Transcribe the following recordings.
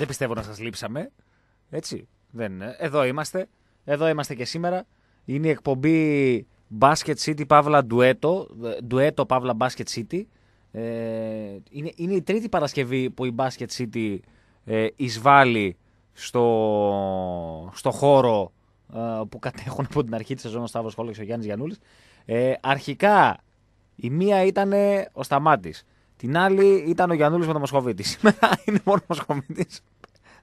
Δεν πιστεύω να σας λείψαμε. Έτσι. Δεν, ε, εδώ είμαστε. Εδώ είμαστε και σήμερα. Είναι η εκπομπή Basket City Παύλα Dueto. Dueto ε, Παύλα Basket City. Ε, είναι, είναι η τρίτη Παρασκευή που η Basket City ε, εισβάλλει στο, στο χώρο ε, που κατέχουν από την αρχή της σεζόν ο Σταύρος Χόλεξ και ο Γιάννης Γιαννούλης. Ε, αρχικά η μία ήταν ο Σταμάτης. Την άλλη ήταν ο Γιαννούλης με τον Μοσχοβίτης. Σήμερα είναι μόνο ο Μοσχοβίτης.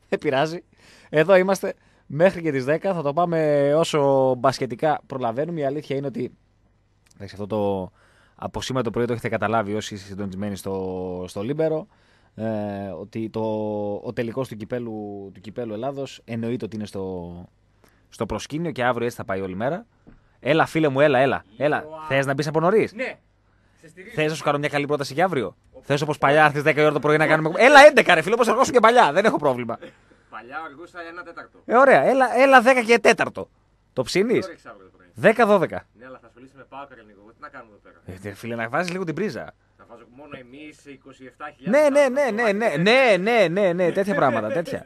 Δεν πειράζει. Εδώ είμαστε μέχρι και τις 10. Θα το πάμε όσο μπασκετικά προλαβαίνουμε. Η αλήθεια είναι ότι αυτό το από σήμερα το πρωί το έχετε καταλάβει όσοι είστε συντονισμένοι στο, στο Λίμπερο. Ε, ότι το, ο τελικός του κυπέλου, του κυπέλου Ελλάδος εννοείται ότι είναι στο, στο προσκήνιο και αύριο έτσι θα πάει όλη μέρα. Έλα, φίλε μου, έλα, έλα. έλα. Θες να μπεις από νωρίς. Ναι. Θες να σου κάνω μια καλή πρόταση για αύριο. Θες όπως παλιά στι 10 ώρα το πρωί να κάνουμε. Έλα 11 ρε φίλο, όπω αργόσουν και παλιά. Δεν έχω πρόβλημα. Παλιά αργούσα ένα τέταρτο. Ε, ωραία, έλα, έλα 10 και τέταρτο. Το ψήνεις. 10-12. Ναι, αλλά θα ασχολείσαι με πάω λίγο. Τι να κάνουμε εδώ πέρα. Ε, φίλε, να βάζεις λίγο την πρίζα. Να βάζω μόνο εμείς 27.000. Ναι, ναι, ναι, ναι, ναι, ναι, ναι, ναι, ναι, τέτοια πράγματα. Τέτοια.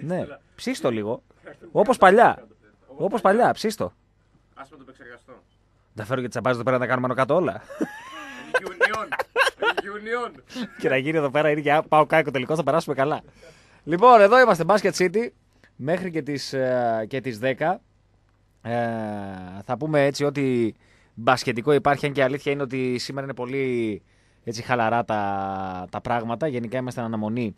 ναι. Ψήστο λίγο. Όπως παλιά. Όπως παλιά, ψήστο. Α το επεξεργαστώ. Τα φέρω και τις εδώ πέρα να τα κάνουμε κάτω όλα. Union. και να γίνει εδώ πέρα ή και πάω κάκο τελικός, θα περάσουμε καλά. λοιπόν, εδώ είμαστε Basket City μέχρι και τις, ε, τις 10. Ε, θα πούμε έτσι ότι μπασκετικό υπάρχει, αν και η αλήθεια είναι ότι σήμερα είναι πολύ έτσι, χαλαρά τα, τα πράγματα. Γενικά είμαστε αναμονή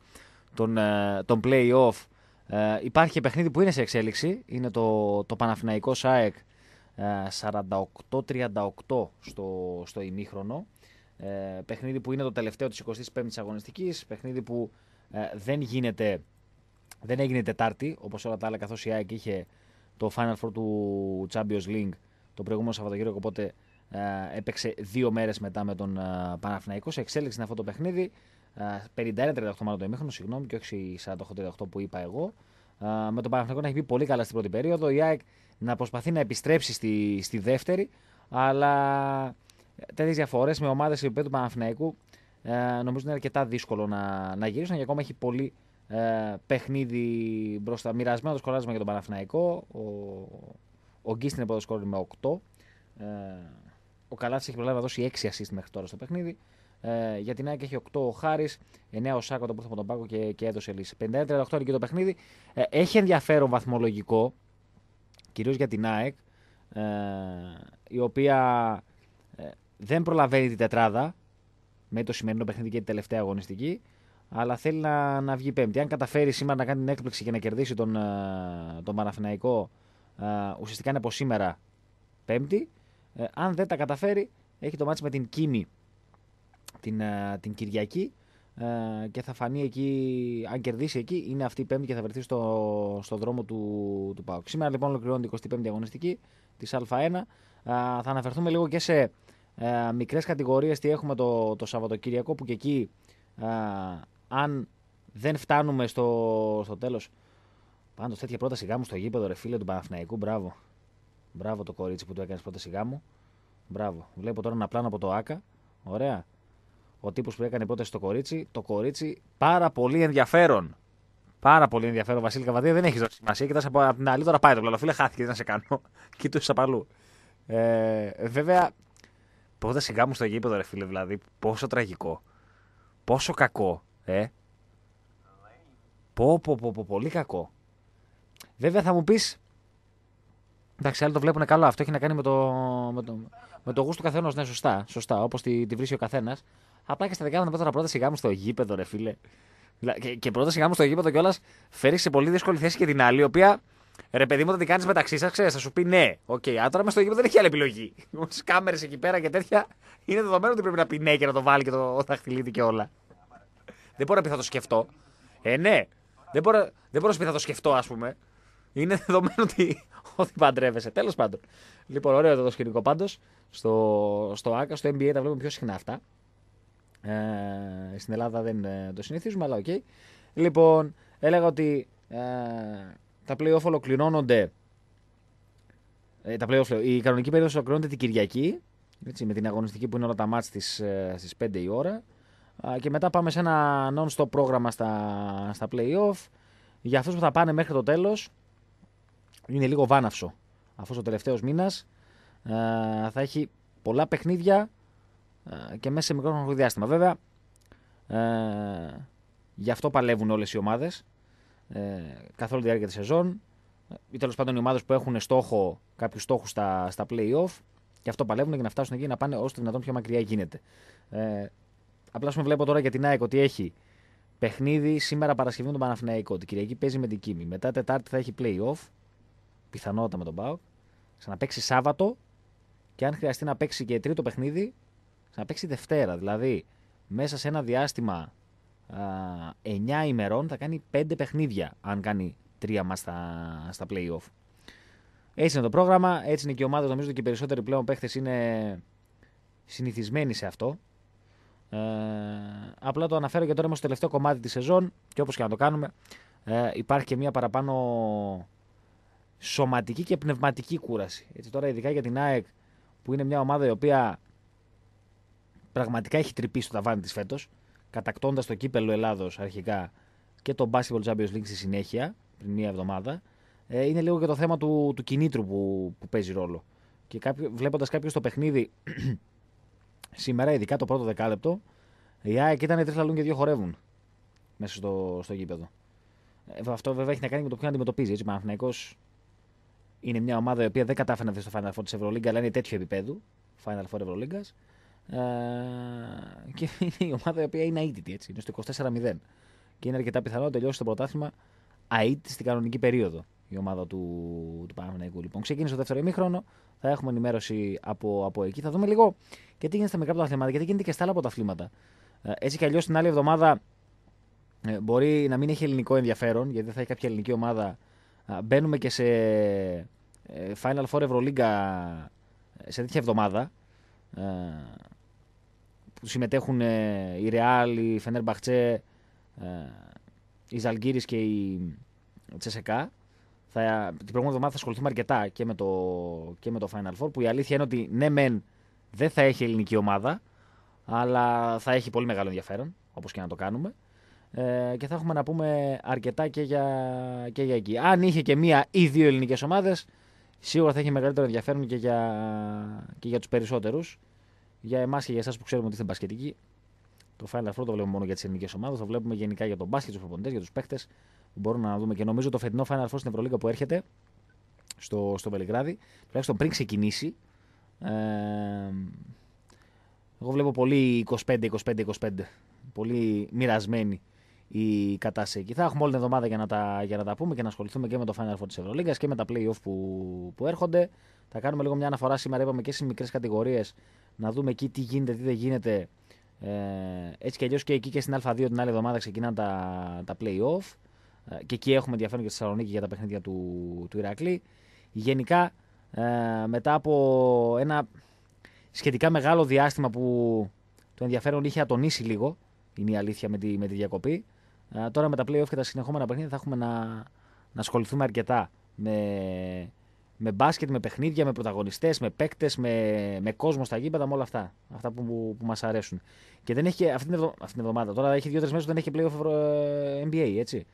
των, ε, των play-off. Ε, υπάρχει και παιχνίδι που είναι σε εξέλιξη. Είναι το, το Παναθηναϊκός ΣΑΕΚ 48-38 στο, στο ημίχρονο. Ε, παιχνίδι που είναι το τελευταίο της 25ης αγωνιστικής, παιχνίδι που ε, δεν, γίνεται, δεν έγινε Τετάρτη, όπως όλα τα άλλα, καθώς η ΑΕΚ είχε το Final Four του Champions League το προηγούμενο Σαββατοκύριακο, οπότε ε, έπαιξε δύο μέρες μετά με τον ε, Παναθηναϊκός. Σε εξέλιξη είναι αυτό το παιχνίδι, 51-38 ε, μάλλον το ημίχρονο, συγγνώμη, και όχι 48-38 που είπα εγώ. Ε, με τον Παναθηναϊκό να έχει πει πολύ καλά στην πρώτη περίοδο, η ΑΕΚ να προσπαθεί να επιστρέψει στη, στη δεύτερη, αλλά τέτοιες διαφορές με ομάδες του Παναφυναϊκού ε, νομίζω είναι αρκετά δύσκολο να, να γυρίσουν και ακόμα έχει πολύ ε, παιχνίδι μπροστά. Μοιρασμένο το σκοράρισμα για τον Παναφυναϊκό Ο, ο Γκίστ είναι πρώτο με 8. Ε, ο Καλάτη έχει προλάβει να δώσει 6 assist μέχρι τώρα στο παιχνίδι. Ε, για την ΑΕΚ έχει 8 ο Χάρης, 9 ο Σάκο το που από τον Πάκο και, και έδωσε λύση. είναι και το παιχνίδι. Ε, έχει ενδιαφέρον βαθμολογικό, κυρίως για την ΑΕΚ, ε, η οποία δεν προλαβαίνει την τετράδα με το σημερινό παιχνίδι και την τελευταία αγωνιστική, αλλά θέλει να, να βγει πέμπτη. Αν καταφέρει σήμερα να κάνει την έκπληξη και να κερδίσει τον, ε, τον Παναθηναϊκό, ε, ουσιαστικά είναι από σήμερα πέμπτη. Ε, αν δεν τα καταφέρει, έχει το μάτς με την Κίνη την, την Κυριακή και θα φανεί εκεί, αν κερδίσει εκεί, είναι αυτή η Πέμπτη και θα βρεθεί στο, στο δρόμο του, του ΠΑΟΚ. Σήμερα λοιπόν ολοκληρώνεται η 25η αγωνιστική της Α1. θα αναφερθούμε λίγο και σε ε, μικρές κατηγορίες τι έχουμε το, το Σαββατοκύριακο που και εκεί ε, αν δεν φτάνουμε στο, στο τέλος πάντως τέτοια πρόταση γάμου στο γήπεδο ρε φίλε του Παναθηναϊκού μπράβο μπράβο το κορίτσι που του έκανες πρόταση γάμου μπράβο βλέπω τώρα ένα πλάνο από το ΆΚΑ ωραία ο τύπος που έκανε πρόταση στο κορίτσι το κορίτσι πάρα πολύ ενδιαφέρον Πάρα πολύ ενδιαφέρον, Βασίλη Καβαδία. Δεν έχει δώσει σημασία. Κοιτάς από την άλλη, τώρα πάει το πλάνο. Φίλε, χάθηκε, να σε κάνω. Κοίτουσε απαλού. Ε, βέβαια, σιγά μου στο γήπεδο, ρε φίλε, δηλαδή. Πόσο τραγικό. Πόσο κακό, ε. πολύ κακό. Βέβαια θα μου πεις. Εντάξει, άλλοι το βλέπουν καλό. Αυτό έχει να κάνει με το, με το, με το γούστο του καθένας Ναι, σωστά. σωστά. Όπως τη, τη βρίσκει ο καθένας. Απλά και στα δικά μου πρώτα σιγά μου στο γήπεδο, ρε φίλε. Και, πρώτα σιγά μου στο γήπεδο κιόλας φέρει σε πολύ δύσκολη θέση και την άλλη, η οποία Ρε παιδί μου, όταν την κάνεις μεταξύ σας, ξέρεις, θα σου πει ναι. Οκ, okay. αν τώρα μες στο γήπεδο δεν έχει άλλη επιλογή. Με κάμερες εκεί πέρα και τέτοια, είναι δεδομένο ότι πρέπει να πει ναι και να το βάλει και το δαχτυλίδι και όλα. δεν μπορώ να πει θα το σκεφτώ. Ε, ναι. Δεν μπορώ, δεν μπορώ να πει θα το σκεφτώ, ας πούμε. Είναι δεδομένο ότι, ότι παντρεύεσαι. Τέλος πάντων. Λοιπόν, ωραίο εδώ το σκηνικό πάντως. Στο, στο ΑΚΑ, στο NBA τα βλέπουμε πιο συχνά αυτά. Ε, στην Ελλάδα δεν ε, το συνηθίζουμε, αλλά οκ. Okay. Λοιπόν, έλεγα ότι. Ε, τα playoff ολοκληρώνονται. Ε, τα playoff, η κανονική περίοδος ολοκληρώνεται την Κυριακή. Έτσι, με την αγωνιστική που είναι όλα τα μάτς στις, 5 ε, η ώρα. και μετά πάμε σε ένα non-stop πρόγραμμα στα, στα play-off. Για αυτούς που θα πάνε μέχρι το τέλος, είναι λίγο βάναυσο. Αφού ο τελευταίος μήνας ε, θα έχει πολλά παιχνίδια ε, και μέσα σε μικρό χρονικό διάστημα. Βέβαια, γι' αυτό παλεύουν όλες οι ομάδες ε, καθ' όλη τη διάρκεια της σεζόν. Ε, ή τέλος πάντων οι ομάδες που έχουν στόχο, κάποιους στόχους στα, στα playoff και αυτό παλεύουν για να φτάσουν εκεί να πάνε όσο το δυνατόν πιο μακριά γίνεται. Ε, απλά σου βλέπω τώρα για την ΑΕΚ ότι έχει παιχνίδι σήμερα Παρασκευή με τον Παναφυναϊκό. Την Κυριακή παίζει με την Κίμη. Μετά Τετάρτη θα έχει playoff. Πιθανότατα με τον να παίξει Σάββατο. Και αν χρειαστεί να παίξει και τρίτο παιχνίδι, παίξει Δευτέρα. Δηλαδή μέσα σε ένα διάστημα 9 ημερών θα κάνει 5 παιχνίδια αν κάνει 3 μας στα, στα play-off. Έτσι είναι το πρόγραμμα, έτσι είναι και η ομάδα νομίζω ότι και οι περισσότεροι πλέον παίχτες είναι συνηθισμένοι σε αυτό. Ε, απλά το αναφέρω και τώρα είμαστε στο τελευταίο κομμάτι της σεζόν και όπως και να το κάνουμε ε, υπάρχει και μια παραπάνω σωματική και πνευματική κούραση. Έτσι, τώρα ειδικά για την ΑΕΚ που είναι μια ομάδα η οποία πραγματικά έχει τρυπήσει το ταβάνι της φέτος κατακτώντας το κύπελο Ελλάδος αρχικά και το Basketball Champions League στη συνέχεια, πριν μία εβδομάδα, ε, είναι λίγο και το θέμα του, του κινήτρου που, που παίζει ρόλο. Και βλέποντας κάποιος το παιχνίδι σήμερα, ειδικά το πρώτο δεκάλεπτο, η ΑΕΚ ήταν τρεις λαλούν και δύο χορεύουν μέσα στο, στο γήπεδο. Ε, αυτό βέβαια έχει να κάνει με το ποιον αντιμετωπίζει. Έτσι, ο είναι μια ομάδα η οποία δεν κατάφερε να στο Final Four της Ευρωλίγκας, αλλά είναι τέτοιο επιπέδου, Final Four Ευρωλίγκας. Ε, και είναι η ομάδα η οποία είναι αίτητη, έτσι. Είναι στο 24-0. Και είναι αρκετά πιθανό να τελειώσει το πρωτάθλημα αίτητη στην κανονική περίοδο η ομάδα του, του Παναμαϊκού. Λοιπόν, ξεκίνησε το δεύτερο ημίχρονο. Θα έχουμε ενημέρωση από, από εκεί. Θα δούμε λίγο και τι γίνεται στα μικρά πρωταθλήματα και τι γίνεται και στα άλλα πρωταθλήματα. Ε, έτσι κι αλλιώς την άλλη εβδομάδα ε, μπορεί να μην έχει ελληνικό ενδιαφέρον, γιατί δεν θα έχει κάποια ελληνική ομάδα. Μπαίνουμε και σε Final Four Ευρωλίγκα σε τέτοια εβδομάδα. Ε, που συμμετέχουν ε, η Ρεάλ, η Φενέρ Μπαχτσέ, ε, η Ζαλγκύρης και η Τσεσεκά. Θα, την προηγούμενη εβδομάδα θα ασχοληθούμε αρκετά και με, το, και με το Final Four που η αλήθεια είναι ότι ναι μεν δεν θα έχει ελληνική ομάδα αλλά θα έχει πολύ μεγάλο ενδιαφέρον όπως και να το κάνουμε και θα έχουμε να πούμε αρκετά και για, και για εκεί. Αν είχε και μία ή δύο ελληνικές ομάδες σίγουρα θα έχει μεγαλύτερο ενδιαφέρον και για, και για τους περισσότερους. Για εμάς και για εσάς που ξέρουμε ότι είστε μπασκετικοί. Το Final Four το βλέπουμε μόνο για τις ελληνικές ομάδες, το βλέπουμε γενικά για τον μπάσκετ, τους προπονητές, για τους παίχτες που μπορούμε να δούμε. Και νομίζω το φετινό Final Four στην Ευρωλίγα που έρχεται στο, στο Βελιγράδι, τουλάχιστον πριν ξεκινήσει. Ε, εγώ βλέπω πολύ 25-25-25. Πολύ μοιρασμένοι η κατάσταση εκεί. Θα έχουμε όλη την εβδομάδα για να, τα, για να τα πούμε και να ασχοληθούμε και με το Final Four της Ευρωλίγκας και με τα playoff που, που έρχονται. Θα κάνουμε λίγο μια αναφορά σήμερα, είπαμε και στις μικρές κατηγορίες, να δούμε εκεί τι γίνεται, τι δεν γίνεται. Ε, έτσι κι αλλιώς και εκεί και στην Α2 την άλλη εβδομάδα ξεκινάνε τα, τα playoff. Ε, και εκεί έχουμε ενδιαφέρον και στη Θεσσαλονίκη για τα παιχνίδια του, του Ηρακλή. Γενικά, ε, μετά από ένα σχετικά μεγάλο διάστημα που το ενδιαφέρον είχε ατονίσει λίγο, είναι η αλήθεια με τη, με τη διακοπή τώρα με τα playoff και τα συνεχόμενα παιχνίδια θα έχουμε να, να ασχοληθούμε αρκετά με, με μπάσκετ, με παιχνίδια, με πρωταγωνιστές, με παίκτες, με, με κόσμο στα γήπεδα, με όλα αυτά. Αυτά που, που, που μας αρέσουν. Και δεν έχει αυτή, την εβδο, αυτή την εβδομάδα. Τώρα έχει δύο-τρει μέρες που δεν έχει playoff ε, NBA, έτσι.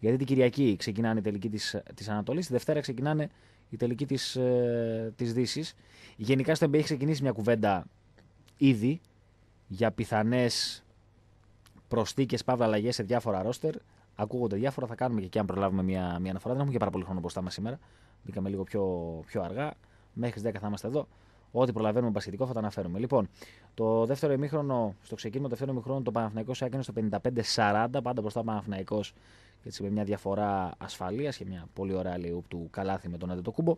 Γιατί την Κυριακή ξεκινάνε η τελική της της Ανατολής, τη Δευτέρα ξεκινάνε η τελική της ε, Δύσης. Γενικά στο NBA έχει ξεκινήσει μια κουβέντα ήδη για πιθανές προσθήκες, παύλα αλλαγές σε διάφορα ρόστερ. Ακούγονται διάφορα, θα κάνουμε και εκεί αν προλάβουμε μια, μια αναφορά. Δεν έχουμε και πάρα πολύ χρόνο μπροστά μας σήμερα. Μπήκαμε λίγο πιο, πιο αργά. Μέχρι τις 10 θα είμαστε εδώ. Ό,τι προλαβαίνουμε πασχετικό θα τα αναφέρουμε. Λοιπόν, το δεύτερο ημίχρονο, στο ξεκίνημα του δεύτερου ημίχρονου, το Παναθηναϊκός έκανε στο 55-40, πάντα μπροστά ο Έτσι, με μια διαφορά ασφαλείας και μια πολύ ωραία λίγο του καλάθι με τον Κούμπο.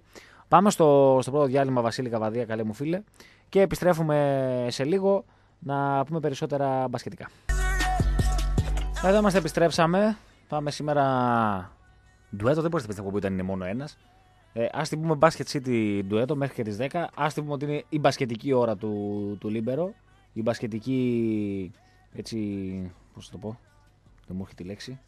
Πάμε στο, στο πρώτο διάλειμμα, Βασίλη Καβαδία, καλέ μου φίλε. Και επιστρέφουμε σε λίγο να πούμε περισσότερα μπασχετικά. Εδώ είμαστε, επιστρέψαμε. Πάμε σήμερα. Ντουέτο, δεν μπορείτε να πιστεύω που ήταν μόνο ένας. Ε, Ας την πούμε Basket City ντουέτο μέχρι και τις 10. Ας την πούμε ότι είναι η μπασκετική ώρα του, του Λίμπερο. Η μπασκετική. Έτσι. Πώς το πω. Δεν μου έρχεται τη λέξη.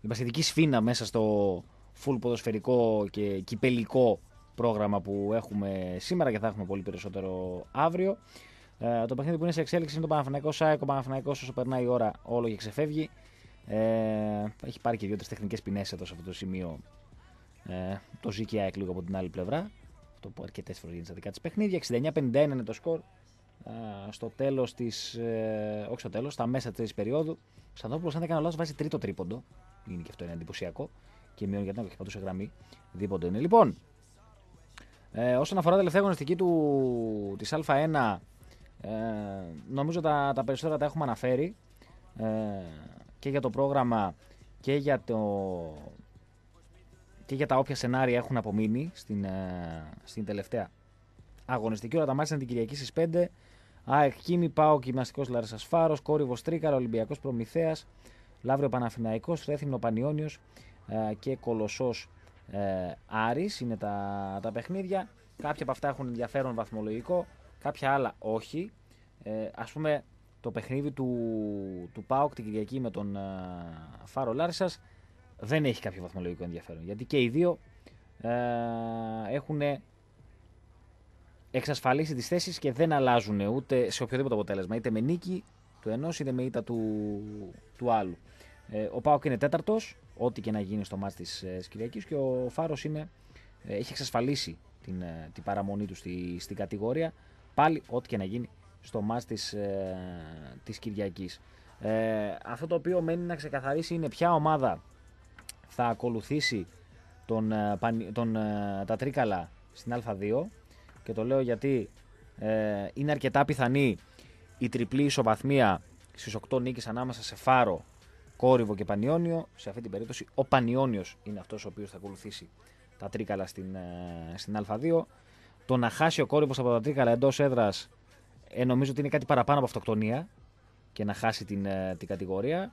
Η μπασκετική σφίνα μέσα στο full ποδοσφαιρικό και κυπελικό πρόγραμμα που έχουμε σήμερα και θα έχουμε πολύ περισσότερο αύριο. Ε, το παιχνίδι που είναι σε εξέλιξη είναι το Παναθηναϊκό σαίκο, Ο Παναθηναϊκός όσο περνάει η ώρα όλο και ξεφεύγει. Ε, έχει πάρει και δύο-τρει τεχνικές ποινές εδώ σε αυτό το σημείο. Ε, το ζει και από την άλλη πλευρά. Αυτό που αρκετές φορές γίνεται στα δικά της παιχνίδια. 69-51 είναι το σκορ. Ε, στο τέλος της. Ε, όχι στο τέλος, στα μέσα της περίοδου. Ξανθόπουλο, αν δεν κάνω λάθος, βάζει τρίτο τρίποντο. Είναι και αυτό είναι εντυπωσιακό. Και μειώνει γιατί έχει πατούσε γραμμή. Δίποντο είναι. Λοιπόν, ε, όσον αφορά τελευταία γνωστική του, της Α1, ε, νομίζω τα, τα περισσότερα τα έχουμε αναφέρει. Ε, και για το πρόγραμμα και για, το... και για τα όποια σενάρια έχουν απομείνει στην, ε, στην τελευταία αγωνιστική ώρα. Τα μάτια είναι την Κυριακή στις 5. ΑΕΚ Κίμη, Πάο Κυμναστικό Λαρίσα Φάρος, Κόρυβος Τρίκαρα, Ολυμπιακός Προμηθέας, Λαύριο Παναφυναϊκό, Ρέθυμνο Πανιόνιος ε, και Κολοσσός ε, είναι τα, τα παιχνίδια. Κάποια από αυτά έχουν ενδιαφέρον βαθμολογικό, κάποια άλλα όχι. Ε, ας πούμε το παιχνίδι του, του ΠΑΟΚ την Κυριακή με τον ε, Φάρο Λάρσας δεν έχει κάποιο βαθμολογικό ενδιαφέρον. Γιατί και οι δύο ε, έχουν εξασφαλίσει τις θέσεις και δεν αλλάζουν ούτε σε οποιοδήποτε αποτέλεσμα. Είτε με νίκη του ενός είτε με ήττα του, του άλλου. Ε, ο Πάοκ είναι τέταρτος, ό,τι και να γίνει στο μάτς της ε, και ο Φάρος ε, έχει εξασφαλίσει ε, την, παραμονή του στη, στην κατηγορία. Πάλι ό,τι και να γίνει στο μάτς της, ε, της Κυριακής. Ε, αυτό το οποίο μένει να ξεκαθαρίσει είναι ποια ομάδα θα ακολουθήσει τον, ε, τον, ε, τα Τρίκαλα στην Α2 και το λέω γιατί ε, είναι αρκετά πιθανή η τριπλή ισοβαθμία στις 8 νίκες ανάμεσα σε Φάρο, Κόρυβο και Πανιόνιο. Σε αυτή την περίπτωση ο Πανιόνιος είναι αυτός ο οποίος θα ακολουθήσει τα Τρίκαλα στην, ε, στην Α2. Το να χάσει ο Κόρυβος από τα Τρίκαλα εντός έδρας ε, νομίζω ότι είναι κάτι παραπάνω από αυτοκτονία και να χάσει την, ε, την κατηγορία.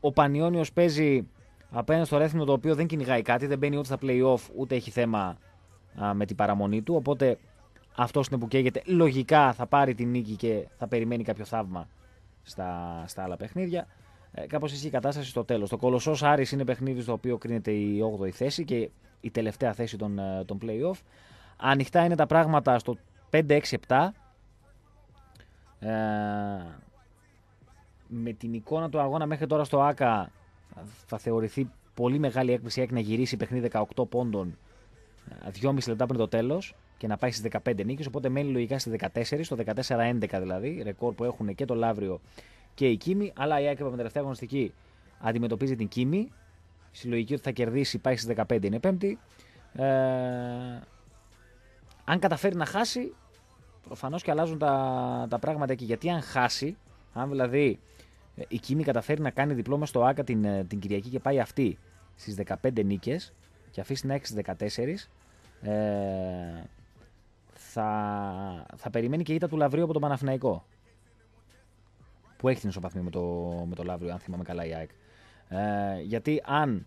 Ο Πανιόνιος παίζει απέναντι στο Ρέθινο το οποίο δεν κυνηγάει κάτι, δεν μπαίνει ούτε στα playoff ούτε έχει θέμα με την παραμονή του. Οπότε αυτός είναι που καίγεται. Λογικά θα πάρει την νίκη και θα περιμένει κάποιο θαύμα στα, στα άλλα παιχνίδια. Ε, Κάπως έτσι η κατάσταση στο τέλος. Το Κολοσσός Άρης είναι παιχνίδι στο οποίο κρίνεται η 8η θέση και η τελευταία θέση των, ε, των playoff. Ανοιχτά είναι τα πράγματα στο 5-6-7 ε, με την εικόνα του αγώνα μέχρι τώρα στο ΆΚΑ θα θεωρηθεί πολύ μεγάλη έκπληξη να γυρίσει παιχνίδι 18 πόντων 2,5 ε, λεπτά πριν το τέλος και να πάει στις 15 νίκες. Οπότε μένει λογικά στις 14, στο 14-11 δηλαδή, ρεκόρ που έχουν και το Λαύριο και η Κίμη. Αλλά η ΑΚΑ με τελευταία αγωνιστική αντιμετωπίζει την Κίμη. Συλλογική ότι θα κερδίσει, πάει στις 15, είναι πέμπτη. Ε, αν καταφέρει να χάσει, προφανώς και αλλάζουν τα, τα πράγματα εκεί. Γιατί αν χάσει, αν δηλαδή ε, η Κίνη καταφέρει να κάνει διπλό στο ΑΚΑ την, ε, την Κυριακή και πάει αυτή στις 15 νίκες και αφήσει να έχει 14, ε, θα, θα περιμένει και η ήττα του Λαβρίου από τον Παναφυναϊκό, Που έχει την ισοπαθμή με το, με το Λαβρίο, αν θυμάμαι καλά η ΑΕΚ. Ε, γιατί αν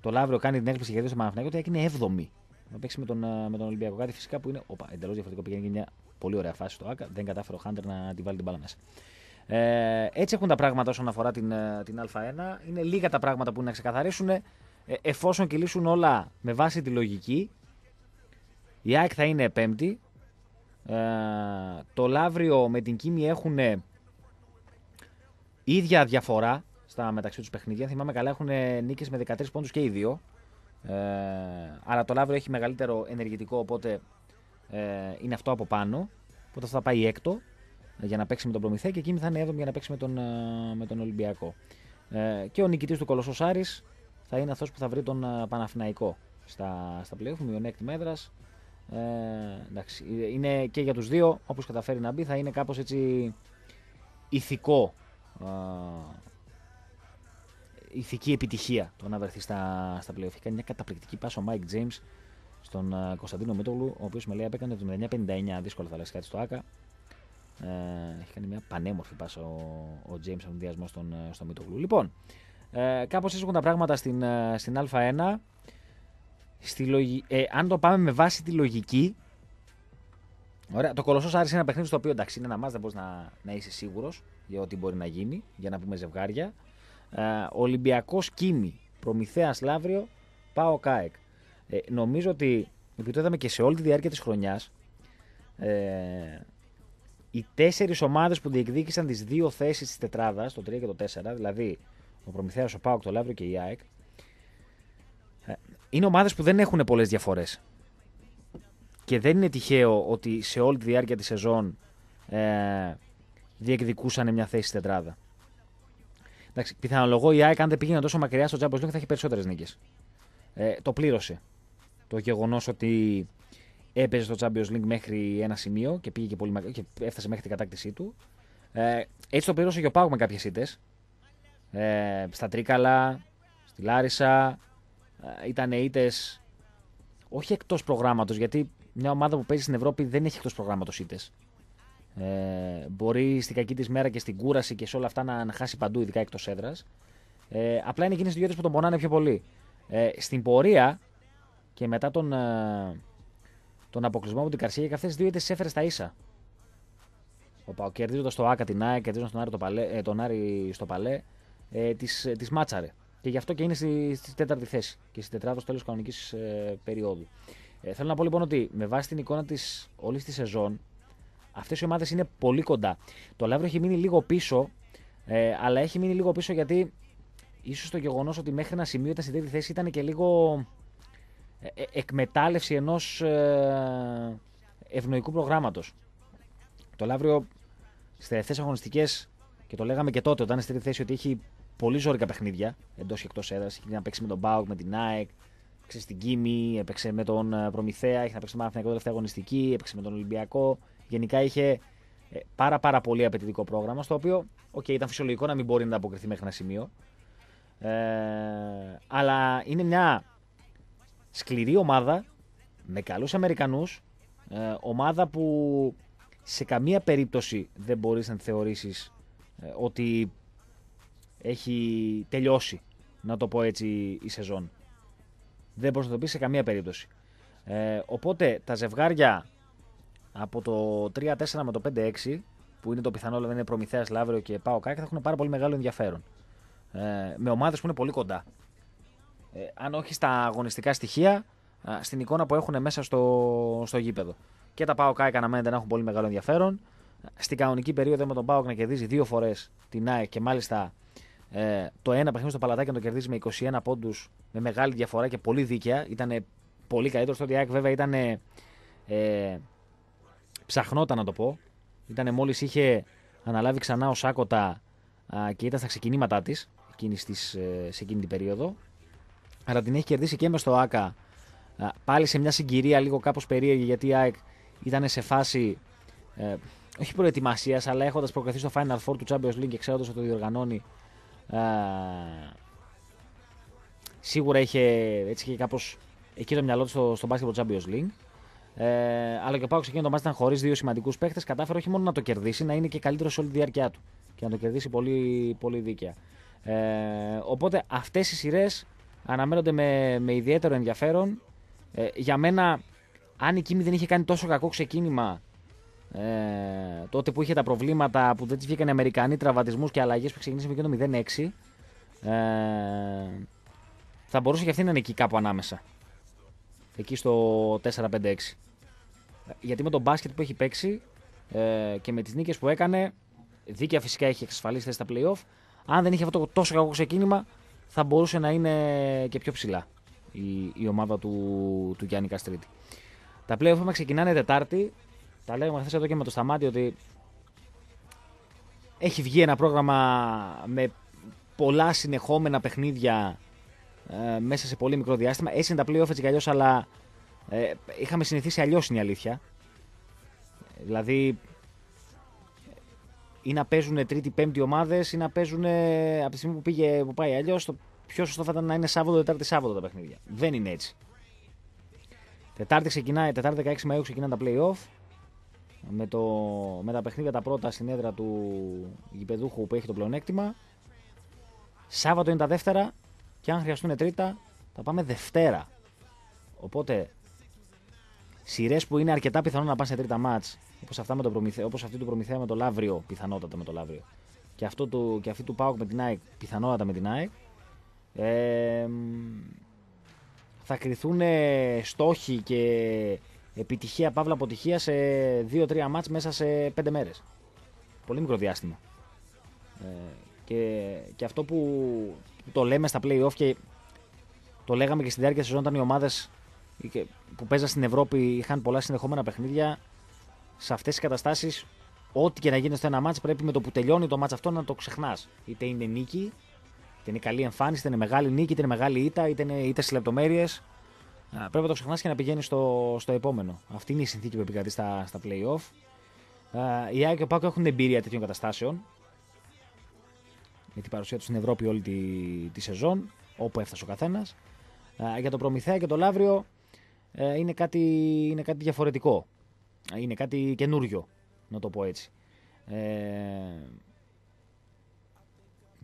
το Λαβρίο κάνει την έκπληξη και κερδίσει τον Παναθηναϊκό, η είναι 7η να παίξει με τον, ε, με τον Ολυμπιακό. Κάτι φυσικά που είναι οπα εντελώς διαφορετικό. Πηγαίνει και μια πολύ ωραία φάση στο ΑΚΑ. Δεν κατάφερε ο Χάντερ να τη βάλει την μπάλα μέσα. Ε, έτσι έχουν τα πράγματα όσον αφορά την, ε, την Α1. Είναι λίγα τα πράγματα που είναι να ξεκαθαρίσουν. Ε, εφόσον κυλήσουν όλα με βάση τη λογική, η ΑΕΚ θα είναι πέμπτη. Ε, το Λαύριο με την Κίμη έχουν ε, ίδια διαφορά στα μεταξύ τους παιχνίδια. θυμάμαι καλά, έχουν νίκες με 13 πόντους και οι δύο. Ε, αλλά το Λάβριο έχει μεγαλύτερο ενεργητικό, οπότε ε, είναι αυτό από πάνω. Οπότε θα πάει έκτο ε, για να παίξει με τον Προμηθέα και εκείνη θα είναι 7 για να παίξει με τον, ε, με τον Ολυμπιακό. Ε, και ο νικητής του Κολοσσός θα είναι αυτός που θα βρει τον ε, Παναθηναϊκό στα, στα ο Νέκτη μέδρα. Ε, εντάξει, είναι και για τους δύο, όπως καταφέρει να μπει, θα είναι κάπως έτσι ηθικό ηθική επιτυχία το να βρεθεί στα, στα playoff. Είχε μια καταπληκτική πάσα ο Mike James στον uh, Κωνσταντίνο Μίτογλου, ο οποίος με λέει απέκανε το 79-59. δύσκολο θα λέει κάτι στο ΑΚΑ. Ε, έχει κάνει μια πανέμορφη πάσα ο, ο James από τον στον, στον ε, Μίτογλου. Λοιπόν, ε, κάπως έχουν τα πράγματα στην, ε, στην Α1. Στη λογι... ε, αν το πάμε με βάση τη λογική. Ωραία, το Κολοσσός άρεσε είναι ένα παιχνίδι στο οποίο εντάξει είναι ένα μάτς, δεν μπορείς να, να είσαι σίγουρος για ό,τι μπορεί να γίνει, για να πούμε ζευγάρια. Ε, Ολυμπιακός Κίμη, Προμηθέας Λαύριο, Πάο Κάεκ. Ε, νομίζω ότι, επειδή το είδαμε και σε όλη τη διάρκεια της χρονιάς, ε, οι τέσσερις ομάδες που διεκδίκησαν τις δύο θέσεις της τετράδας, το 3 και το 4, δηλαδή ο Προμηθέας, ο Πάοκ, το Λαύριο και η ΑΕΚ, ε, είναι ομάδες που δεν έχουν πολλές διαφορές. Και δεν είναι τυχαίο ότι σε όλη τη διάρκεια της σεζόν ε, διεκδικούσαν μια θέση στην τετράδα. Εντάξει, πιθανολογώ η ΑΕΚ αν δεν πήγαινε τόσο μακριά στο Champions League θα έχει περισσότερες νίκες. Ε, το πλήρωσε το γεγονός ότι έπαιζε στο Champions League μέχρι ένα σημείο και πήγε και πολύ μακριά και έφτασε μέχρι την κατάκτησή του. Ε, έτσι το πλήρωσε και ο Πάγου με κάποιες ήττες. Ε, στα Τρίκαλα, στη Λάρισα. Ε, ήταν ήττες όχι εκτός προγράμματος γιατί μια ομάδα που παίζει στην Ευρώπη δεν έχει εκτός προγράμματος ήττες. Ε, μπορεί στην κακή της μέρα και στην κούραση και σε όλα αυτά να, χάσει παντού, ειδικά εκτός έδρας. Ε, απλά είναι εκείνες οι δύο που τον πονάνε πιο πολύ. Ε, στην πορεία και μετά τον, ε, τον αποκλεισμό από την Καρσία, και αυτές τι δύο ήττες έφερε στα ίσα. Ο Παο κερδίζοντας το Άκα την ΑΕΚ, κερδίζοντας τον, Άρη το παλέ, ε, τον Άρη στο παλέ, ε, τη ε, μάτσαρε. Και γι' αυτό και είναι στη, στη τέταρτη θέση και στην τετράδος τέλος κανονικής ε, περίοδου. Ε, θέλω να πω λοιπόν ότι με βάση την εικόνα της όλης της σεζόν, Αυτές οι ομάδες είναι πολύ κοντά. Το Λαύριο έχει μείνει λίγο πίσω, ε, αλλά έχει μείνει λίγο πίσω γιατί ίσως το γεγονός ότι μέχρι ένα σημείο ήταν στην τρίτη θέση ήταν και λίγο ε, ε, εκμετάλλευση ενός ευνοϊκού προγράμματος. Το Λαύριο στι τελευταίε αγωνιστικές, και το λέγαμε και τότε, όταν είναι στην τρίτη θέση, ότι έχει πολύ ζώρικα παιχνίδια εντός και εκτός έδρας. Έχει να παίξει με τον Μπάουκ, με την ΑΕΚ, στην Κίμη, έπαιξε με τον Προμηθέα, έχει να παίξει με τον Αθηνακό τελευταία αγωνιστική, έπαιξε με τον Ολυμπιακό. Γενικά είχε ε, πάρα, πάρα πολύ απαιτητικό πρόγραμμα, στο οποίο okay, ήταν φυσιολογικό να μην μπορεί να ανταποκριθεί μέχρι ένα σημείο. Ε, αλλά είναι μια σκληρή ομάδα με καλούς Αμερικανούς, ε, ομάδα που σε καμία περίπτωση δεν μπορείς να θεωρήσεις ε, ότι έχει τελειώσει, να το πω έτσι, η σεζόν. Δεν μπορείς να το πεις σε καμία περίπτωση. Ε, οπότε τα ζευγάρια από το 3-4 με το 5-6 που είναι το πιθανό, δηλαδή είναι Προμηθέας, Λαύριο και πάω Κάκη, θα έχουν πάρα πολύ μεγάλο ενδιαφέρον. Ε, με ομάδες που είναι πολύ κοντά. Ε, αν όχι στα αγωνιστικά στοιχεία, στην εικόνα που έχουν μέσα στο, στο γήπεδο. Και τα πάω Κάκη αναμένεται να έχουν πολύ μεγάλο ενδιαφέρον. Στην κανονική περίοδο με τον Πάοκ να κερδίζει δύο φορές την ΑΕΚ και μάλιστα ε, το ένα παιχνίδι στο παλατάκι να το κερδίζει με 21 πόντους με μεγάλη διαφορά και πολύ δίκαια. Ήταν πολύ καλύτερο. Στο ΑΕΚ βέβαια ήταν ε, ψαχνόταν να το πω. Ήταν μόλις είχε αναλάβει ξανά ο Σάκοτα και ήταν στα ξεκινήματά της ε, σε εκείνη την περίοδο. Αλλά την έχει κερδίσει και με στο ΑΚΑ. Πάλι σε μια συγκυρία λίγο κάπως περίεργη γιατί η ΑΕΚ ήταν σε φάση ε, όχι προετοιμασίας, αλλά έχοντας προκριθεί στο Final Four του Champions League και ξέροντας ότι το διοργανώνει. σίγουρα είχε έτσι και κάπως εκεί το μυαλό του στο, στο Basketball Champions League. Ε, αλλά και ο Πάουξ εκείνο το μάτι ήταν χωρίς δύο σημαντικούς παίχτε. Κατάφερε όχι μόνο να το κερδίσει, να είναι και καλύτερος σε όλη τη διάρκεια του. Και να το κερδίσει πολύ, πολύ δίκαια. Ε, οπότε αυτές οι σειρές αναμένονται με, με ιδιαίτερο ενδιαφέρον. Ε, για μένα, αν η Κίμη δεν είχε κάνει τόσο κακό ξεκίνημα ε, τότε που είχε τα προβλήματα που δεν της βγήκαν οι Αμερικανοί, τραυματισμούς και αλλαγές που ξεκίνησε με το 06. ε, θα μπορούσε και αυτή να είναι εκεί κάπου ανάμεσα εκεί στο 4-5-6. Γιατί με τον μπάσκετ που έχει παίξει ε, και με τις νίκες που έκανε, δίκαια φυσικά έχει εξασφαλίσει θέση στα playoff. Αν δεν είχε αυτό το τόσο κακό ξεκίνημα, θα μπορούσε να είναι και πιο ψηλά η, η ομάδα του, του Γιάννη Καστρίτη. Τα playoff μας ξεκινάνε Τετάρτη. Τα λέγαμε χθε εδώ και με το σταμάτη ότι έχει βγει ένα πρόγραμμα με πολλά συνεχόμενα παιχνίδια ε, μέσα σε πολύ μικρό διάστημα. Έτσι είναι τα playoff έτσι κι αλλιώς, αλλά ε, είχαμε συνηθίσει αλλιώς είναι η αλήθεια. Δηλαδή, ή να παίζουν τρίτη-πέμπτη ομάδες, ή να παίζουν ε, από τη στιγμή που, πήγε, που πάει αλλιώς. Το πιο σωστό θα ήταν να είναι Σάββατο, Τετάρτη, Σάββατο τα παιχνίδια. Δεν είναι έτσι. Τετάρτη ξεκινάει, Τετάρτη 16 Μαΐου ξεκινάνε τα playoff με, το, με τα παιχνίδια τα πρώτα στην έδρα του γηπεδούχου που έχει το πλεονέκτημα. Σάββατο είναι τα δεύτερα, και αν χρειαστούν τρίτα, θα πάμε Δευτέρα. Οπότε, σειρές που είναι αρκετά πιθανό να πάνε σε τρίτα μάτ, όπως αυτή του Προμηθέα με το Λαύριο, πιθανότατα με το Λαύριο. Και, και αυτή του Πάουκ με την ΑΕΚ, πιθανότατα με την ΑΕΚ. Ε, θα κρυθούν στόχοι και επιτυχία παύλα αποτυχία σε 2-3 μάτς μέσα σε 5 μέρες. Πολύ μικρό διάστημα. Ε, και, και αυτό που, το λέμε στα play-off και το λέγαμε και στη διάρκεια σεζόν όταν οι ομάδες που παίζαν στην Ευρώπη είχαν πολλά συνεχόμενα παιχνίδια. Σε αυτές τις καταστάσεις, ό,τι και να γίνει στο ένα μάτς πρέπει με το που τελειώνει το μάτσο αυτό να το ξεχνάς. Είτε είναι νίκη, είτε είναι καλή εμφάνιση, είτε είναι μεγάλη νίκη, είτε είναι μεγάλη ήττα, είτε είναι είτε στις λεπτομέρειες. Πρέπει να το ξεχνάς και να πηγαίνεις στο, στο επόμενο. Αυτή είναι η συνθήκη που επικρατεί στα, στα playoff. Οι Άκη και ο Πάκο έχουν εμπειρία τέτοιων καταστάσεων με την παρουσία του στην Ευρώπη όλη τη, τη σεζόν, όπου έφτασε ο καθένας. Για το Προμηθέα και το Λαύριο ε, είναι κάτι, είναι κάτι διαφορετικό. Είναι κάτι καινούριο, να το πω έτσι. Ε,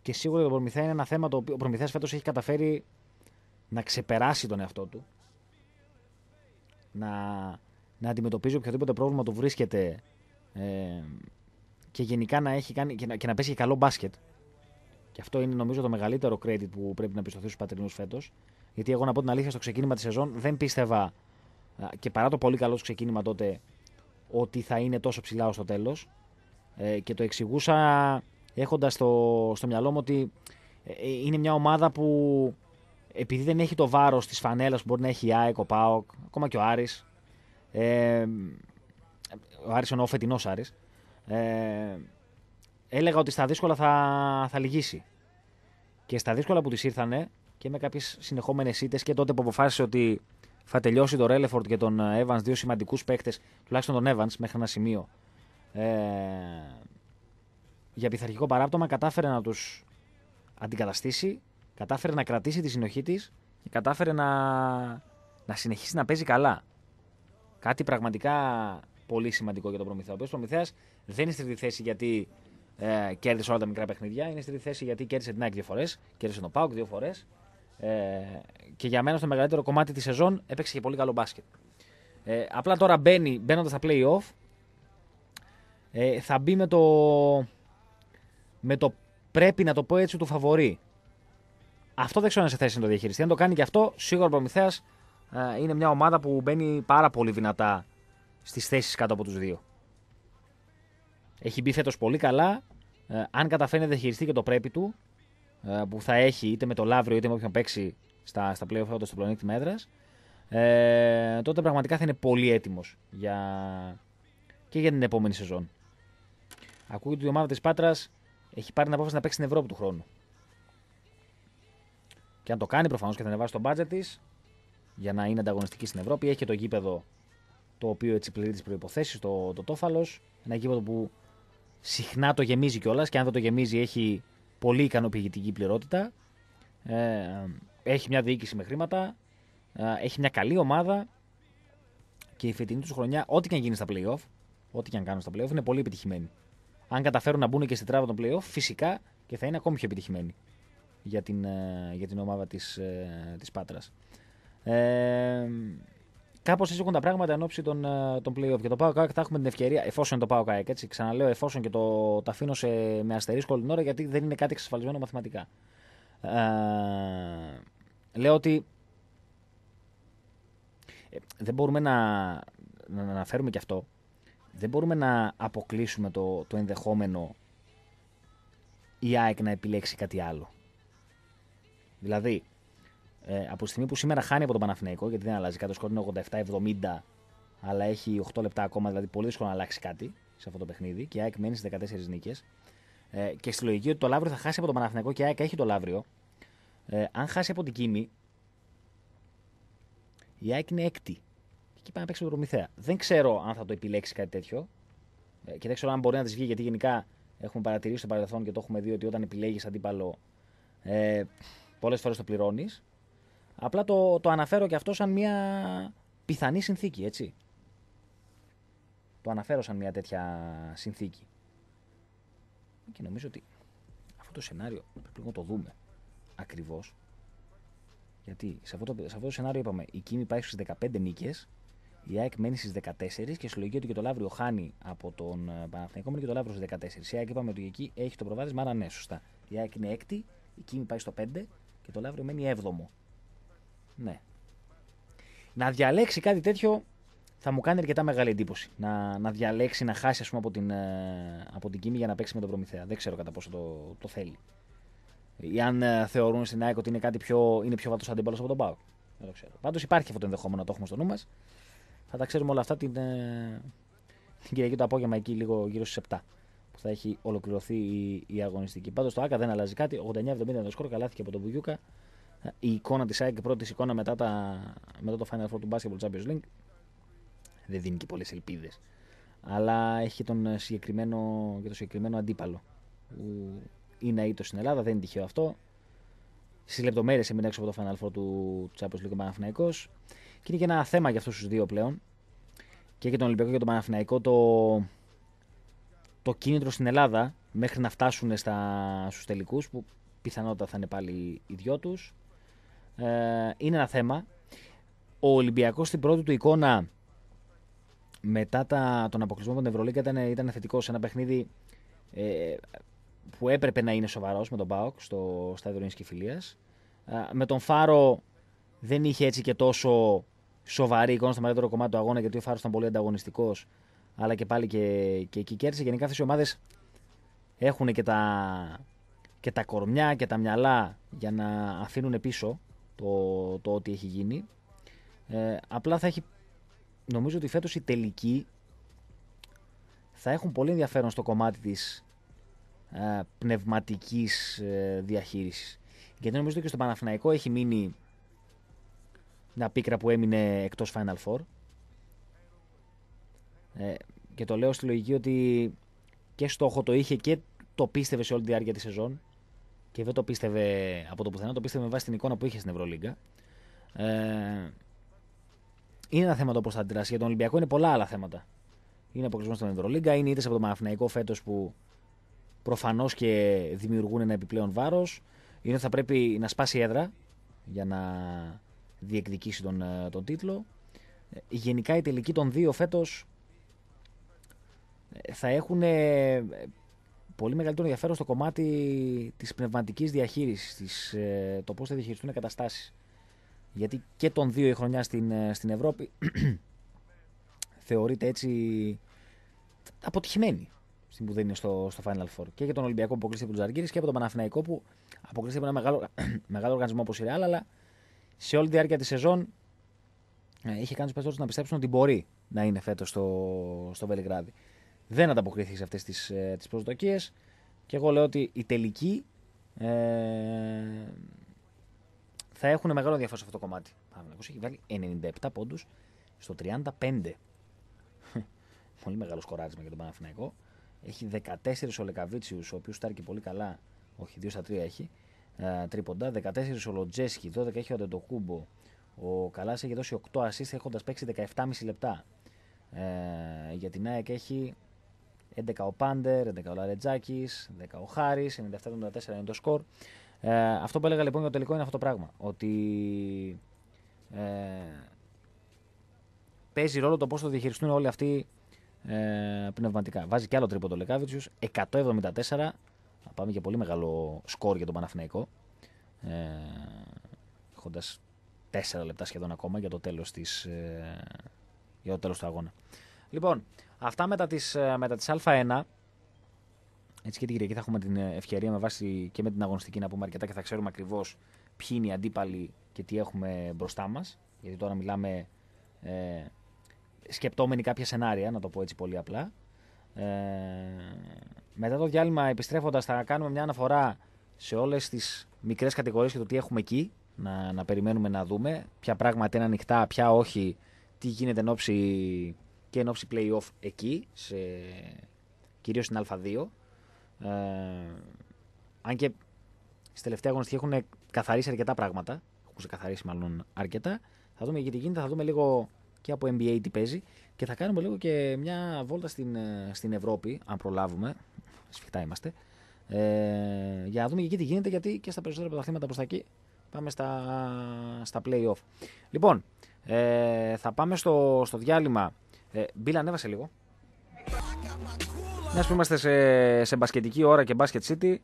και σίγουρα το Προμηθέα είναι ένα θέμα το οποίο ο Προμηθέας φέτος έχει καταφέρει να ξεπεράσει τον εαυτό του. Να, να αντιμετωπίζει οποιοδήποτε πρόβλημα του βρίσκεται ε, και γενικά να έχει κάνει και να, και πέσει και καλό μπάσκετ. Και αυτό είναι νομίζω το μεγαλύτερο credit που πρέπει να πιστωθεί στους πατρινούς φέτος. Γιατί εγώ να πω την αλήθεια, στο ξεκίνημα της σεζόν δεν πίστευα και παρά το πολύ καλό ξεκίνημα τότε ότι θα είναι τόσο ψηλά ως το τέλος. Ε, και το εξηγούσα έχοντας στο, στο μυαλό μου ότι ε, ε, είναι μια ομάδα που επειδή δεν έχει το βάρος της φανέλας που μπορεί να έχει η ΑΕΚ, ο ΠΑΟΚ, ακόμα και ο Άρης, ο Άρης εννοώ ο φετινός Άρης, ε, έλεγα ότι στα δύσκολα θα, θα λυγίσει. Και στα δύσκολα που της ήρθανε και με κάποιες συνεχόμενες ήττες και τότε που αποφάσισε ότι θα τελειώσει τον Ρέλεφορντ και τον Evans, δύο σημαντικούς παίκτες, τουλάχιστον τον Evans μέχρι ένα σημείο, ε, για πειθαρχικό παράπτωμα, κατάφερε να τους αντικαταστήσει, κατάφερε να κρατήσει τη συνοχή της και κατάφερε να, να συνεχίσει να παίζει καλά. Κάτι πραγματικά πολύ σημαντικό για τον Προμηθέας. Ο δεν είναι στη θέση γιατί ε, κέρδισε όλα τα μικρά παιχνίδια. Είναι στη θέση γιατί κέρδισε την ΑΕΚ δύο φορές, κέρδισε τον ΠΑΟΚ δύο φορές. Ε, και για μένα στο μεγαλύτερο κομμάτι της σεζόν έπαιξε και πολύ καλό μπάσκετ. Ε, απλά τώρα μπαίνει, μπαίνοντας στα playoff, ε, θα μπει με το, με το πρέπει να το πω έτσι του φαβορή. Αυτό δεν ξέρω αν σε θέση να το διαχειριστεί. Αν το κάνει και αυτό, σίγουρα ο ε, είναι μια ομάδα που μπαίνει πάρα πολύ δυνατά στις θέσεις κάτω από τους δύο. Έχει μπει φέτος πολύ καλά. Ε, αν καταφέρει να διαχειριστεί και το πρέπει του, ε, που θα έχει είτε με το Λαύριο είτε με όποιον παίξει στα, στα playoff φέτος στο πλανήτη Μέδρα, ε, τότε πραγματικά θα είναι πολύ έτοιμος για... και για την επόμενη σεζόν. Ακούγεται ότι η ομάδα της Πάτρας έχει πάρει την απόφαση να παίξει στην Ευρώπη του χρόνου. Και αν το κάνει προφανώς και θα ανεβάσει το μπάτζετ της για να είναι ανταγωνιστική στην Ευρώπη, έχει και το γήπεδο το οποίο έτσι πληρεί τις προποθέσει, το, το τόφαλος. Ένα γήπεδο που συχνά το γεμίζει κιόλας και αν δεν το γεμίζει έχει πολύ ικανοποιητική πληρότητα. Ε, έχει μια διοίκηση με χρήματα. Ε, έχει μια καλή ομάδα. Και η φετινή τους χρονιά, ό,τι και αν γίνει στα playoff, ό,τι και αν κάνουν στα playoff, είναι πολύ επιτυχημένη. Αν καταφέρουν να μπουν και στην τράβα των playoff, φυσικά και θα είναι ακόμη πιο επιτυχημένη για την, ε, για την ομάδα της, ε, της Πάτρας. Ε, Κάπως έτσι έχουν τα πράγματα εν ώψη των, ε, των playoff. Και το Πάο Κάκ θα έχουμε την ευκαιρία, εφόσον το Πάο καλά έτσι ξαναλέω, εφόσον και το, το αφήνω σε, με αστερίσκο την ώρα, γιατί δεν είναι κάτι εξασφαλισμένο μαθηματικά. Ε, λέω ότι ε, δεν μπορούμε να, να αναφέρουμε και αυτό. Δεν μπορούμε να αποκλείσουμε το, το ενδεχόμενο η ΑΕΚ να επιλέξει κάτι άλλο. Δηλαδή, ε, από τη στιγμή που σήμερα χάνει από τον Παναθηναϊκό, γιατί δεν αλλάζει κάτι, το σκορ είναι 87-70, αλλά έχει 8 λεπτά ακόμα, δηλαδή πολύ δύσκολο να αλλάξει κάτι σε αυτό το παιχνίδι. Και η ΑΕΚ μένει στις 14 νίκες. Ε, και στη λογική ότι το Λαύριο θα χάσει από τον Παναθηναϊκό και η ΑΕΚ έχει το Λαύριο. Ε, αν χάσει από την Κίμη, η ΑΕΚ είναι έκτη. Και πάει να παίξει με τον Προμηθέα. Δεν ξέρω αν θα το επιλέξει κάτι τέτοιο. Ε, και δεν ξέρω αν μπορεί να της βγει, γιατί γενικά έχουμε παρατηρήσει στο παρελθόν και το έχουμε δει ότι όταν επιλέγεις αντίπαλο, ε, πολλές φορές το πληρώνεις. Απλά το, το αναφέρω και αυτό σαν μια πιθανή συνθήκη, έτσι. Το αναφέρω σαν μια τέτοια συνθήκη. Και νομίζω ότι αυτό το σενάριο πρέπει να το δούμε ακριβώς. Γιατί σε αυτό, το, σε αυτό το σενάριο είπαμε: η Κίνη πάει στις 15 νίκες, η ΑΕΚ μένει στις 14 και συλλογεί ότι και το Λαύριο χάνει από τον ε, Παναθηναϊκό και το Λαύριο στις 14. Η ΑΕΚ είπαμε ότι εκεί έχει το προβάδισμα, άρα ναι, σωστά. Η ΑΕΚ είναι 6η, η Κίνη πάει στο 5 και το Λαύριο μένει ναι. Να διαλέξει κάτι τέτοιο θα μου κάνει αρκετά μεγάλη εντύπωση. Να, να διαλέξει να χάσει ας πούμε, από την, ε, από την Κίμη για να παίξει με τον Προμηθέα. Δεν ξέρω κατά πόσο το, το θέλει. Ή αν ε, θεωρούν στην ΑΕΚ ότι είναι, κάτι πιο, είναι πιο αντίπαλος από τον Πάο. Δεν το ξέρω. Πάντως υπάρχει αυτό το ενδεχόμενο να το έχουμε στο νου μας. Θα τα ξέρουμε όλα αυτά την, ε, την Κυριακή το απόγευμα, εκεί λίγο γύρω στις 7 που θα έχει ολοκληρωθεί η, αγωνιστική. Πάντως το ΑΚΑ δεν αλλάζει κάτι. 89-70 το σκορ, καλάθηκε από τον Μπουγιούκα η εικόνα της ΑΕΚ, πρώτη εικόνα μετά, τα, μετά το Final Four του Basketball Champions League. Δεν δίνει και πολλές ελπίδες. Αλλά έχει τον συγκεκριμένο, και το συγκεκριμένο αντίπαλο. Που είναι το στην Ελλάδα, δεν είναι τυχαίο αυτό. Στις λεπτομέρειες έμεινε έξω από το Final Four του Champions League ο Παναθυναϊκό. Και είναι και ένα θέμα για αυτούς τους δύο πλέον. Και για τον Ολυμπιακό και τον Παναφυναϊκό, το, το κίνητρο στην Ελλάδα μέχρι να φτάσουν στα... στους τελικούς που πιθανότατα θα είναι πάλι οι δυο τους ε, είναι ένα θέμα. Ο Ολυμπιακός στην πρώτη του εικόνα μετά τα, τον αποκλεισμό από την Ευρωλίκα ήταν, ήταν θετικός σε ένα παιχνίδι ε, που έπρεπε να είναι σοβαρός με τον Μπάουκ στο στάδιο Ρήνη Κυφυλία. με τον Φάρο δεν είχε έτσι και τόσο σοβαρή εικόνα στο μεγαλύτερο κομμάτι του αγώνα γιατί ο Φάρος ήταν πολύ ανταγωνιστικός. Αλλά και πάλι και, και εκεί κέρδισε. Γενικά αυτές οι ομάδες έχουν και τα, και τα κορμιά και τα μυαλά για να αφήνουν πίσω το, το ότι έχει γίνει. Ε, απλά θα έχει, νομίζω ότι φέτος οι τελική θα έχουν πολύ ενδιαφέρον στο κομμάτι της ε, πνευματικής ε, διαχείρισης. Γιατί νομίζω ότι και στο Παναθηναϊκό έχει μείνει μια πίκρα που έμεινε εκτός Final Four. Ε, και το λέω στη λογική ότι και στόχο το είχε και το πίστευε σε όλη τη διάρκεια της σεζόν και δεν το πίστευε από το πουθενά, το πίστευε με βάση την εικόνα που είχε στην Ευρωλίγκα. Ε, είναι ένα θέμα το πώς θα αντιδράσει. Για τον Ολυμπιακό είναι πολλά άλλα θέματα. Είναι αποκλεισμό στην Ευρωλίγκα, είναι είτε από το Μαφναϊκό φέτος που προφανώς και δημιουργούν ένα επιπλέον βάρος. Είναι ότι θα πρέπει να σπάσει έδρα για να διεκδικήσει τον, ε, τον τίτλο. Ε, γενικά η τελική των δύο φέτος ε, θα έχουν πολύ μεγαλύτερο ενδιαφέρον στο κομμάτι της πνευματικής διαχείρισης, ε, το πώς θα διαχειριστούν οι καταστάσεις. Γιατί και των δύο η χρονιά στην, ε, στην Ευρώπη θεωρείται έτσι αποτυχημένη στην που δεν είναι στο, στο Final Four. Και για τον Ολυμπιακό που αποκλείστηκε από του Ζαργύρι και από τον Παναθηναϊκό που αποκλείστηκε από ένα μεγάλο, μεγάλο οργανισμό όπως η Real, αλλά σε όλη τη διάρκεια της σεζόν ε, είχε κάνει τους να πιστέψουν ότι μπορεί να είναι φέτος στο, στο Βελιγράδι δεν ανταποκρίθηκες σε αυτές τις, ε, τις προσδοκίες και εγώ λέω ότι οι τελικοί ε, θα έχουν μεγάλο διαφορά σε αυτό το κομμάτι. Παναθηναϊκός έχει βάλει 97 πόντους στο 35. πολύ μεγάλο σκοράρισμα για τον Παναθηναϊκό. Έχει 14 ο ο οποίος στάρει πολύ καλά. Όχι, 2 στα 3 έχει. Ε, τρίποντα. 14 ο 12 έχει ο Αντετοκούμπο. Ο Καλάς έχει δώσει 8 assist έχοντας παίξει 17,5 λεπτά. Ε, για την ΑΕΚ έχει 11 ο Πάντερ, 11 ο Λαρετζάκης, 10 ο Χάρης, 97-94 είναι το σκορ. Ε, αυτό που έλεγα λοιπόν για το τελικό είναι αυτό το πράγμα. Ότι ε, παίζει ρόλο το πώς το διαχειριστούν όλοι αυτοί ε, πνευματικά. Βάζει και άλλο τρίπο το Λεκάβιτσιου, 174. Θα πάμε για πολύ μεγάλο σκορ για τον Παναθηναϊκό. Ε, Έχοντας 4 λεπτά σχεδόν ακόμα για το τέλος ε, για το τέλος του αγώνα. Λοιπόν, Αυτά μετά τις, ε, μετά Α1. Έτσι και την Κυριακή θα έχουμε την ε, ευκαιρία με βάση και με την αγωνιστική να πούμε αρκετά και θα ξέρουμε ακριβώς ποιοι είναι οι αντίπαλοι και τι έχουμε μπροστά μας. Γιατί τώρα μιλάμε ε, σκεπτόμενοι κάποια σενάρια, να το πω έτσι πολύ απλά. Ε, μετά το διάλειμμα, επιστρέφοντας, θα κάνουμε μια αναφορά σε όλες τις μικρές κατηγορίες και το τι έχουμε εκεί. Να, να περιμένουμε να δούμε ποια πράγματα είναι ανοιχτά, ποια όχι, τι γίνεται εν ώψη και εν ωψη εκεί, σε, κυρίως στην Α2. Ε, αν και στη τελευταία αγωνιστή έχουν καθαρίσει αρκετά πράγματα, έχουν καθαρίσει μάλλον αρκετά, θα δούμε γιατί γίνεται, θα δούμε λίγο και από NBA τι παίζει και θα κάνουμε λίγο και μια βόλτα στην, ε, στην Ευρώπη, αν προλάβουμε, σφιχτά είμαστε, ε, για να δούμε και εκεί τι γίνεται, γιατί και στα περισσότερα από τα χρήματα προς τα εκεί πάμε στα, στα play-off. Λοιπόν, ε, θα πάμε στο, στο διάλειμμα ε, Μπίλα, ανέβασε λίγο. Μιας που είμαστε σε, σε μπασκετική ώρα και μπάσκετ city,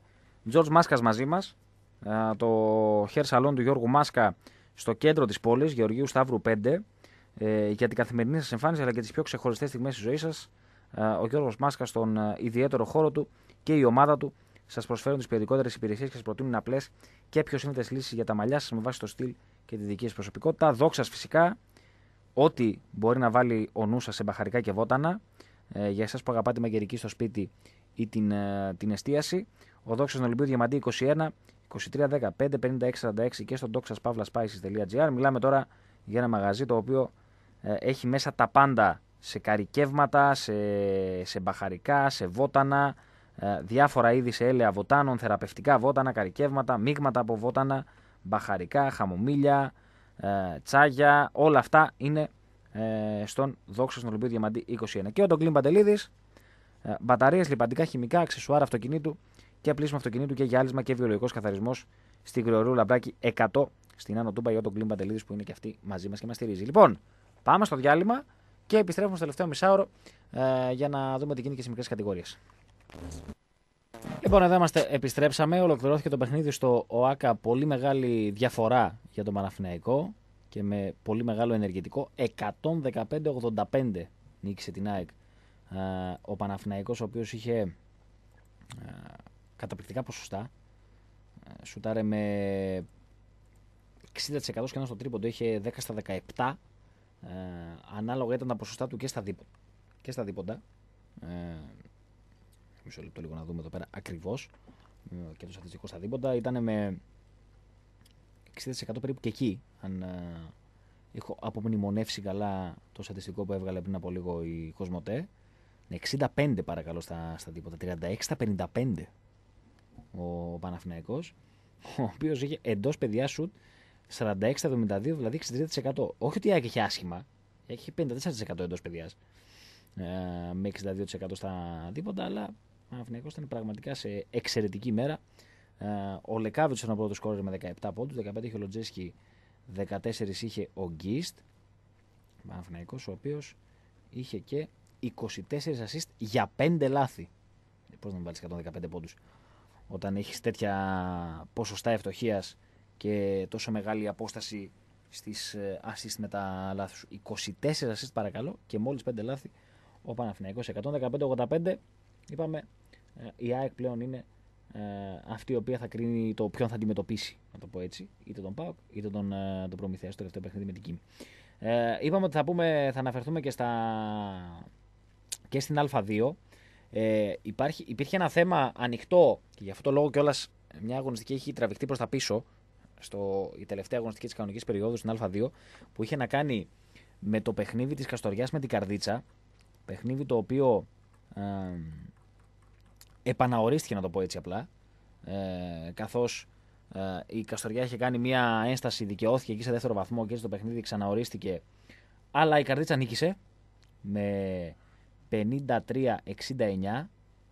George Μάσκας μαζί μας. Το hair salon του Γιώργου Μάσκα στο κέντρο της πόλης, Γεωργίου Σταύρου 5. Ε, για την καθημερινή σας εμφάνιση αλλά και τις πιο ξεχωριστές στιγμές της ζωής σας, ο Γιώργος Μάσκας στον ιδιαίτερο χώρο του και η ομάδα του σας προσφέρουν τις περιοδικότερε υπηρεσίες και σας προτείνουν απλές και πιο σύνθετες λύσεις για τα μαλλιά σας με βάση το στυλ και τη δική σας προσωπικότητα. Δόξας φυσικά ό,τι μπορεί να βάλει ο νους σας σε μπαχαρικά και βότανα, ε, για εσάς που αγαπάτε μαγειρική στο σπίτι ή την, ε, την εστίαση, ο Δόξας Νολυμπίου Διαμαντή 21, 23, 15, 56, 46 και στο doxaspavlaspices.gr. Μιλάμε τώρα για ένα μαγαζί το οποίο ε, έχει μέσα τα πάντα σε καρικεύματα, σε, σε μπαχαρικά, σε βότανα, ε, διάφορα είδη σε έλεα βοτάνων, θεραπευτικά βότανα, καρικεύματα, μείγματα από βότανα, μπαχαρικά, χαμομήλια, ε, τσάγια, όλα αυτά είναι ε, στον δόξο στον Ολυμπίου Διαμαντή 21. Και ο Ντογκλίν Παντελίδης, ε, μπαταρίες, λιπαντικά, χημικά, αξεσουάρ αυτοκινήτου και πλήσιμο αυτοκινήτου και γυάλισμα και βιολογικός καθαρισμός στην Κρυορού Λαμπράκη 100 στην Άνω Τούμπα. τον Ντογκλίν Παντελίδης που είναι και αυτή μαζί μας και μας στηρίζει. Λοιπόν, πάμε στο διάλειμμα και επιστρέφουμε στο τελευταίο μισάωρο ε, για να δούμε τι γίνεται και σε μικρές κατηγορίες. Λοιπόν, εδώ είμαστε. Επιστρέψαμε. Ολοκληρώθηκε το παιχνίδι στο ΟΑΚΑ. Πολύ μεγάλη διαφορά για τον Παναθηναϊκό και με πολύ μεγάλο ενεργητικό. 115-85 νίκησε την ΑΕΚ. Ο Παναθηναϊκός ο οποίος είχε καταπληκτικά ποσοστά. Σουτάρε με 60% σχεδόν στο τρίποντο. Είχε 10 στα 17. Ανάλογα ήταν τα ποσοστά του και στα δίποντα. Και στα δίποντα. Μισό λεπτό λίγο να δούμε εδώ πέρα ακριβώς. Και το σατιστικό στα δίποτα. ήταν με 60% περίπου και εκεί. Αν ε, έχω απομνημονεύσει καλά το στατιστικό που έβγαλε πριν από λίγο η Κοσμοτέ. 65 παρακαλώ στα, στα τίποτα. 36 55 ο Παναθηναϊκός ο οποίος είχε εντός παιδιά σουτ 46 72 δηλαδή 63% όχι ότι έχει άσχημα έχει 54% εντός παιδιάς, ε, με 62% στα δίποτα αλλά Παναθυναϊκό ήταν πραγματικά σε εξαιρετική μέρα. Ε, ο Λεκάβιτ ήταν ο πρώτος κόρη με 17 πόντου, 15 είχε ο Λοντζέσκι, 14 είχε ο Γκίστ. Παναθυναϊκό, ο οποίος είχε και 24 assist για 5 λάθη. Ε, Πώς να βάλει 115 πόντους, όταν έχεις τέτοια ποσοστά ευτοχίας και τόσο μεγάλη απόσταση στις ε, assist με τα λάθη σου. 24 assist παρακαλώ και μόλις 5 λάθη ο Παναθηναϊκός 115-85. Είπαμε ε, η ΑΕΚ πλέον είναι ε, αυτή η οποία θα κρίνει το ποιον θα αντιμετωπίσει, να το πω έτσι, είτε τον ΠΑΟΚ είτε τον, ε, τον Προμηθέα στο τελευταίο παιχνίδι με την Κίνη. Ε, είπαμε ότι θα, πούμε, θα αναφερθούμε και, στα, και στην Α2. Ε, υπάρχει, υπήρχε ένα θέμα ανοιχτό και γι' αυτό το λόγο κιόλας μια αγωνιστική έχει τραβηχτεί προς τα πίσω, στο, η τελευταία αγωνιστική της κανονικής περίοδου στην Α2, που είχε να κάνει με το παιχνίδι της Καστοριάς με την Καρδίτσα. Παιχνίδι το οποίο επαναορίστηκε, να το πω έτσι απλά. Ε, Καθώς ε, η Καστοριά είχε κάνει μια ένσταση, δικαιώθηκε εκεί σε δεύτερο βαθμό και έτσι το παιχνίδι ξαναορίστηκε. Αλλά η Καρδίτσα νίκησε με 53-69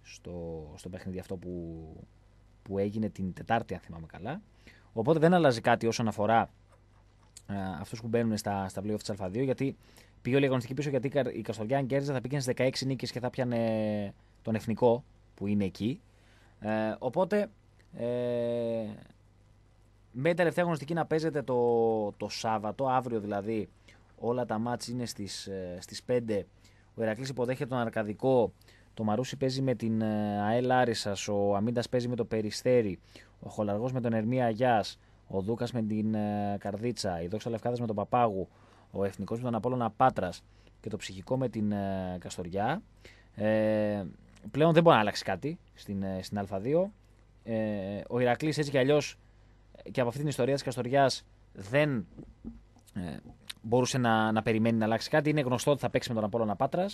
στο, στο παιχνίδι αυτό που, που έγινε την Τετάρτη, αν θυμάμαι καλά. Οπότε δεν αλλάζει κάτι όσον αφορά ε, αυτούς που μπαίνουν στα, στα playoff της Α2, γιατί πήγε όλη η αγωνιστική πίσω. Γιατί η Καστοριά, αν κέρδιζε, θα πήγαινε στις 16 νίκες και θα πιανε τον εθνικό που είναι εκεί. Ε, οπότε ε, με τελευταία γνωστική να παίζεται το, το Σάββατο, αύριο δηλαδή όλα τα μάτς είναι στις, ε, στις 5. Ο Ηρακλής υποδέχεται τον Αρκαδικό, το Μαρούσι παίζει με την ε, ΑΕΛ ο Αμίντας παίζει με το Περιστέρι, ο Χολαργός με τον Ερμή Αγιάς, ο Δούκας με την ε, Καρδίτσα, η Δόξα Λευκάδας με τον Παπάγου, ο Εθνικός με τον Απόλλωνα Πάτρας και το Ψυχικό με την Καστοριά. Ε, πλέον δεν μπορεί να αλλάξει κάτι στην, ε, στην Α2. Ε, ο Ηρακλής έτσι κι αλλιώς ε, και από αυτή την ιστορία της Καστοριάς δεν ε, μπορούσε να, να περιμένει να αλλάξει κάτι. Είναι γνωστό ότι θα παίξει με τον Απόλλωνα Πάτρας.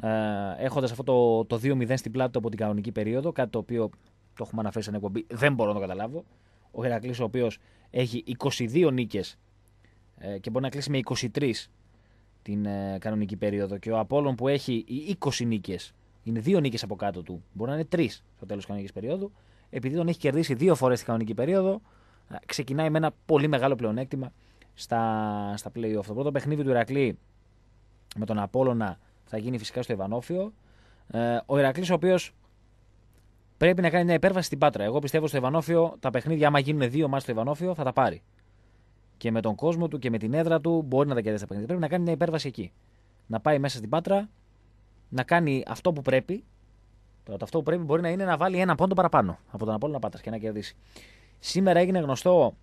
Ε, Έχοντας αυτό το, το 2-0 στην πλάτη του από την κανονική περίοδο, κάτι το οποίο το έχουμε αναφέρει σαν εκπομπή, δεν μπορώ να το καταλάβω. Ο Ηρακλής, ο οποίος έχει 22 νίκες ε, και μπορεί να κλείσει με 23 την ε, κανονική περίοδο, και ο Απόλλων που έχει 20 νίκες είναι δύο νίκες από κάτω του. Μπορεί να είναι τρεις στο τέλος της κανονικής περίοδου. Επειδή τον έχει κερδίσει δύο φορές στην κανονική περίοδο, ξεκινάει με ένα πολύ μεγάλο πλεονέκτημα στα, στα playoff. Το πρώτο παιχνίδι του Ηρακλή με τον Απόλωνα θα γίνει φυσικά στο Ιβανόφιο. Ε, ο Ηρακλής, ο οποίος πρέπει να κάνει μια υπέρβαση στην Πάτρα. Εγώ πιστεύω στο Ιβανόφιο τα παιχνίδια, άμα γίνουν δύο μάτια στο Ιβανόφιο, θα τα πάρει. Και με τον κόσμο του και με την έδρα του μπορεί να τα κερδίσει τα παιχνίδια. Πρέπει να κάνει μια υπέρβαση εκεί. Να πάει μέσα στην Πάτρα να κάνει αυτό που πρέπει. Τώρα, το αυτό που πρέπει μπορεί να είναι να βάλει ένα πόντο παραπάνω από τον Απόλλωνα Πάτρας και να κερδίσει. Σήμερα έγινε γνωστό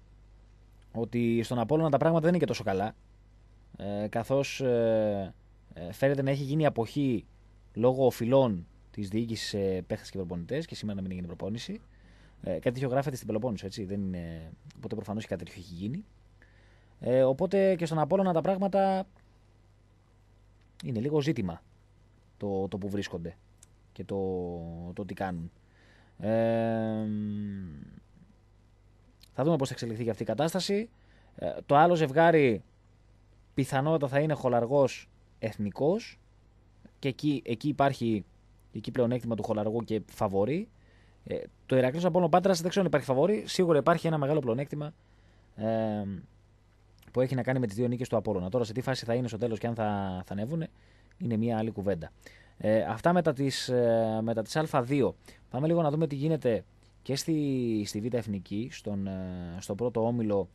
ότι στον Απόλλωνα τα πράγματα δεν είναι και τόσο καλά. Ε, καθώς ε, ε φαίνεται να έχει γίνει αποχή λόγω οφειλών της διοίκησης ε, παίχτες και προπονητές και σήμερα να μην έγινε προπόνηση. Ε, κάτι τέτοιο γράφεται στην Πελοπόννησο, έτσι. Δεν είναι... Οπότε προφανώς κάτι τέτοιο έχει γίνει. Ε, οπότε και στον Απόλλωνα τα πράγματα είναι λίγο ζήτημα το, το που βρίσκονται και το, το τι κάνουν. Ε, θα δούμε πώς θα εξελιχθεί και αυτή η κατάσταση. Ε, το άλλο ζευγάρι πιθανότατα θα είναι χολαργός εθνικός και εκεί, εκεί υπάρχει εκεί πλεονέκτημα του χολαργού και φαβορεί ε, το Ηρακλής Απόλλων Πάτρας δεν ξέρω αν υπάρχει φαβορή, σίγουρα υπάρχει ένα μεγάλο πλεονέκτημα ε, που έχει να κάνει με τις δύο νίκες του Απόλλωνα. Τώρα σε τι φάση θα είναι στο τέλος και αν θα, θα ανέβουν, είναι μια άλλη κουβέντα. Ε, αυτά μετά τις, ε, μετά τις Α2. Πάμε λίγο να δούμε τι γίνεται και στη, στη Β' Εθνική, στον, ε, στο πρώτο όμιλο,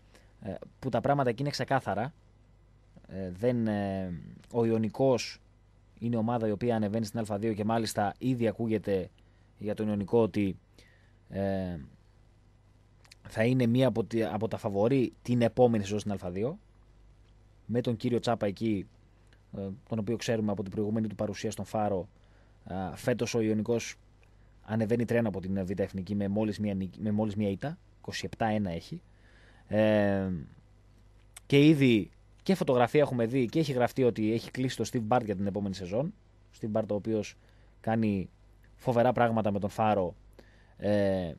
ε, που τα πράγματα εκεί είναι ξεκάθαρα. δεν, ο Ιωνικός είναι η ομάδα η οποία ανεβαίνει στην Α2 και μάλιστα ήδη ακούγεται για τον Ιωνικό ότι ε, θα είναι μία από, τα φαβορή την επόμενη σεζόν στην Α2. Με τον κύριο Τσάπα εκεί ε, τον οποίο ξέρουμε από την προηγούμενη του παρουσία στον Φάρο. Ε, Φέτος ο Ιωνικός ανεβαίνει τρένα από την Β' Εθνική με μόλις μία, μία ήττα. 27-1 έχει. Ε, και ήδη και φωτογραφία έχουμε δει και έχει γραφτεί ότι έχει κλείσει το Steve Bart για την επόμενη σεζόν. Steve Bart ο οποίος κάνει φοβερά πράγματα με τον Φάρο ε,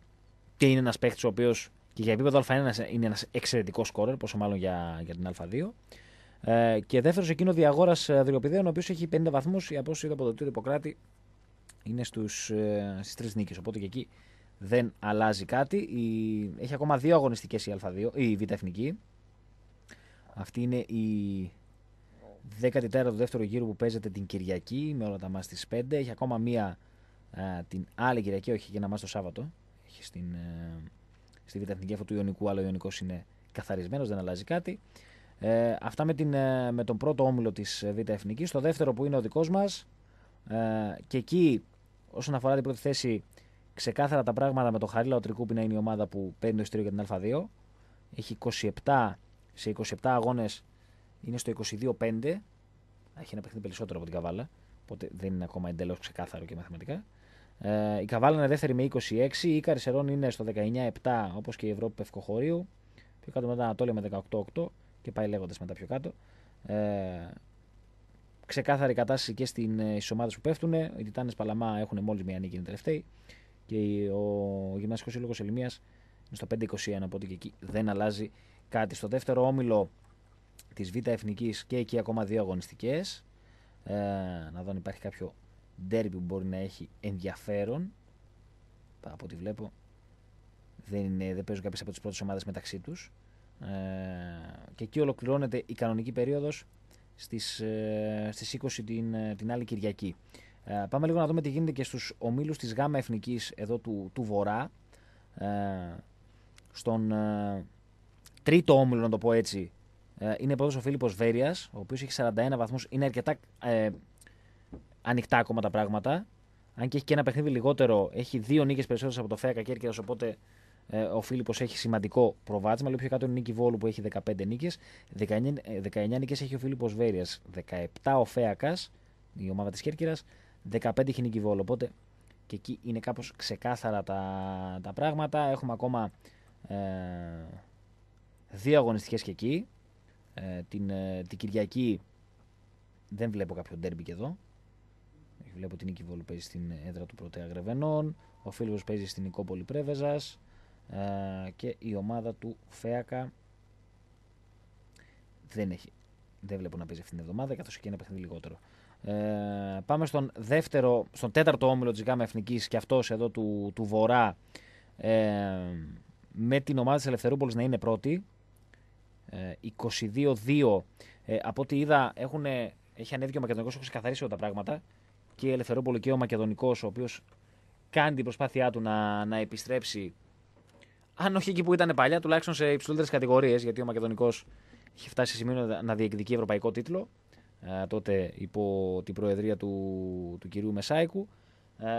και είναι ένας παίχτη ο οποίος και για επίπεδο Α1 είναι ένας εξαιρετικός σκόρερ, πόσο μάλλον για, για την Α2. Ε, και δεύτερος εκείνο διαγόρας ε, Δρυοπηδέων, ο οποίος έχει 50 βαθμούς. Η απόσυρση από το του Ιπποκράτη είναι στους, ε, στις οπότε και εκεί δεν αλλάζει κάτι. Η, έχει ακόμα δύο αγωνιστικές η, η Β' Εθνική. Αυτή είναι η 14η του δεύτερου γύρου που παίζεται την Κυριακή με όλα τα μα τις 5. Έχει ακόμα μία ε, την άλλη Κυριακή, όχι και να μας το Σάββατο. Έχει στην, ε, στη Β' Εθνική αυτού του Ιωνικού, αλλά ο Ιωνικός είναι καθαρισμένος, δεν αλλάζει κάτι. Ε, αυτά με, την, ε, με τον πρώτο όμιλο της ε, Β' Εθνικής. Το δεύτερο που είναι ο δικός μας ε, και εκεί όσον αφορά την πρώτη θέση ξεκάθαρα τα πράγματα με το Χαρίλα ο Τρικούπι να είναι η ομάδα που παίρνει το ιστορίο για την Α2. Έχει 27, σε 27 αγώνες είναι στο 22-5. Έχει ένα παιχνίδι περισσότερο από την Καβάλα. Οπότε δεν είναι ακόμα εντελώς ξεκάθαρο και μαθηματικά. Ε, η Καβάλα είναι δεύτερη με 26. Η Καρισερών είναι στο 19-7 όπως και η Ευρώπη Πευκοχωρίου. Πιο κάτω μετά Ανατόλια με 18-8 και πάει λέγοντας μετά πιο κάτω. Ε, ξεκάθαρη κατάσταση και ε, στις ομάδες που πέφτουν. Οι Τιτάνες Παλαμά έχουν μόλις μία νίκη, είναι τελευταίοι. Και ο Γυμναστικός Σύλλογος Ελληνία είναι στο 5-21, οπότε και εκεί δεν αλλάζει κάτι. Στο δεύτερο όμιλο της Β' Εθνικής και εκεί ακόμα δύο αγωνιστικές. Ε, να δω αν υπάρχει κάποιο ντέρμπι που μπορεί να έχει ενδιαφέρον. Από ό,τι βλέπω, δεν, δεν παίζουν κάποιες από τις πρώτες ομάδες μεταξύ τους. Ε, και εκεί ολοκληρώνεται η κανονική περίοδος στις, ε, στις 20 την, ε, την άλλη Κυριακή. Ε, πάμε λίγο να δούμε τι γίνεται και στους ομίλους της ΓΑΜΑ Εθνικής εδώ του, του Βορρά. Ε, στον τρίτο όμιλο να το πω έτσι είναι πρώτος ο Φίλιππος Βέριας ο οποίος έχει 41 βαθμούς. Είναι αρκετά ανοιχτά ακόμα τα πράγματα. Αν και έχει και ένα παιχνίδι λιγότερο, έχει δύο νίκες περισσότερες από το ΦΕΑ Κακέρκυρας οπότε ε, ο Φίλιππος έχει σημαντικό προβάδισμα. Λίγο πιο κάτω είναι η νίκη Βόλου που έχει 15 νίκες. 19, 19 ε, νίκες έχει ο Φίλιππος βέριας, 17 ο Φέακας, η ομάδα της Κέρκυρας. 15 έχει η νίκη Βόλου. Οπότε και εκεί είναι κάπως ξεκάθαρα τα, τα πράγματα. Έχουμε ακόμα ε, δύο αγωνιστικές και εκεί. την, την Κυριακή δεν βλέπω κάποιο ντέρμπι και εδώ. Βλέπω την νίκη Βόλου παίζει στην έδρα του Πρωτέα Γρεβενών. Ο Φίλιππος παίζει στην Νικόπολη Πρέβεζας. Ε, και η ομάδα του Φέακα δεν έχει. Δεν βλέπω να παίζει αυτήν την εβδομάδα, καθώς και ένα παιχνίδι λιγότερο. Ε, πάμε στον δεύτερο, στον τέταρτο όμιλο της ΓΑΜΑ Εθνικής και αυτός εδώ του, του Βορρά ε, με την ομάδα της Ελευθερούπολης να είναι πρώτη ε, 22-2 ε, από ό,τι είδα έχει ανέβει και ο Μακεδονικός έχουν ξεκαθαρίσει όλα τα πράγματα και η Ελευθερούπολη και ο Μακεδονικός ο οποίος κάνει την προσπάθειά του να, να επιστρέψει αν όχι εκεί που ήταν παλιά, τουλάχιστον σε υψηλότερες κατηγορίες, γιατί ο Μακεδονικός είχε φτάσει σε σημείο να διεκδικεί ευρωπαϊκό τίτλο, ε, τότε υπό την προεδρία του, του κυρίου Μεσάικου. Ε,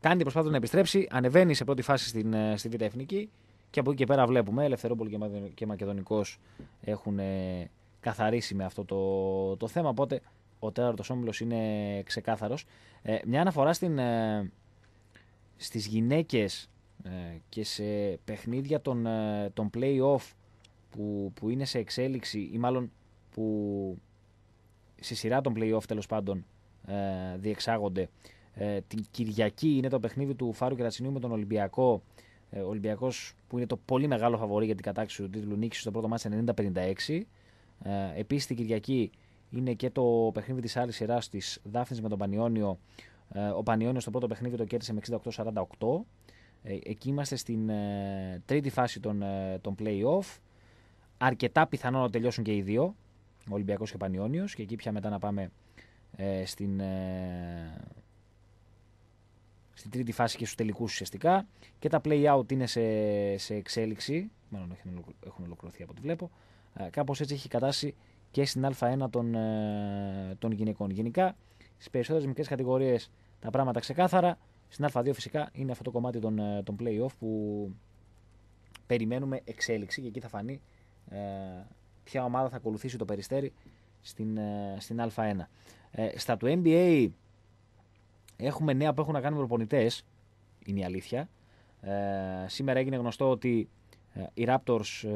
κάνει την προσπάθεια να επιστρέψει, ανεβαίνει σε πρώτη φάση στην, ε, στη Β' Εθνική και από εκεί και πέρα βλέπουμε Ελευθερόπολη και Μακεδονικός έχουν ε, καθαρίσει με αυτό το, το θέμα. Οπότε ο τέταρτος όμιλος είναι ξεκάθαρος. Ε, μια αναφορά στην, στις γυναίκες ε, και σε παιχνίδια των, ε, των play-off που, που είναι σε εξέλιξη ή μάλλον που σε σειρά των play-off τέλος πάντων ε, διεξάγονται. Την Κυριακή είναι το παιχνίδι του Φάρου Κερατσινίου με τον Ολυμπιακό. Ο Ολυμπιακός που είναι το πολύ μεγάλο φαβορή για την κατάξυση του τίτλου νίκης στο πρώτο μάτς 90-56. Επίσης την Κυριακή είναι και το παιχνίδι της άλλης σειράς της Δάφνης με τον Πανιόνιο ε, ο Πανιόνιος στο πρώτο παιχνίδι το κέρδισε με 68-48. Ε, εκεί είμαστε στην ε, τρίτη φάση των, των play-off. Αρκετά πιθανό να τελειώσουν και οι δύο, ο Ολυμπιακός και ο Και εκεί πια μετά να πάμε στην, στην τρίτη φάση και στους τελικούς ουσιαστικά. Και τα play-out είναι σε, σε εξέλιξη, μάλλον έχουν ολοκληρωθεί από ό,τι βλέπω. κάπως έτσι έχει κατάσει και στην Α1 των γυναικών. Γενικά, στις περισσότερες μικρές κατηγορίες τα πράγματα ξεκάθαρα. Στην Α2 φυσικά είναι αυτό το κομμάτι των, ε, των playoff που περιμένουμε εξέλιξη και εκεί θα φανεί ε, ποια ομάδα θα ακολουθήσει το περιστέρι στην, ε, στην Α1. Ε, στα του NBA έχουμε νέα που έχουν να κάνουν προπονητές, είναι η αλήθεια. Ε, σήμερα έγινε γνωστό ότι οι Raptors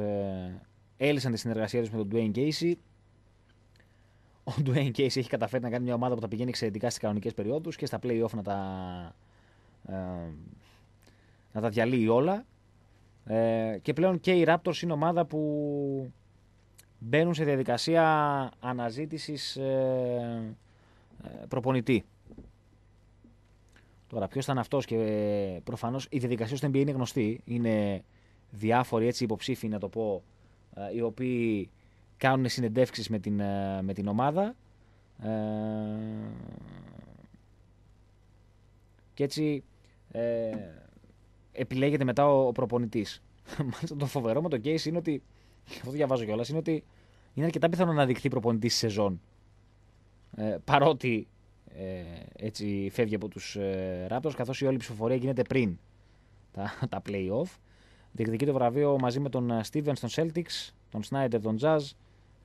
έλυσαν τη συνεργασία τους με τον Dwayne Casey ο Dwayne Case έχει καταφέρει να κάνει μια ομάδα που τα πηγαίνει εξαιρετικά στις κανονικές περιόδους και στα playoff να τα, ε, να τα διαλύει όλα. Ε, και πλέον και οι Raptors είναι ομάδα που μπαίνουν σε διαδικασία αναζήτησης ε, προπονητή. Τώρα, ποιος ήταν αυτός και προφανώς η διαδικασία στο NBA είναι γνωστή. Είναι διάφοροι έτσι υποψήφοι, να το πω, οι οποίοι κάνουν συνεντεύξεις με την, ε, με την ομάδα ε, και έτσι ε, επιλέγεται μετά ο, ο προπονητής. Μάλιστα το φοβερό με το case είναι ότι, αυτό το διαβάζω κιόλας, είναι ότι είναι αρκετά πιθανό να δειχθεί προπονητής σε σεζόν. Ε, παρότι ε, έτσι φεύγει από τους ε, Raptors, καθώς η όλη ψηφοφορία γίνεται πριν τα, τα play-off. Διεκδικεί το βραβείο μαζί με τον Stevens τον Celtics, τον Snyder τον Jazz,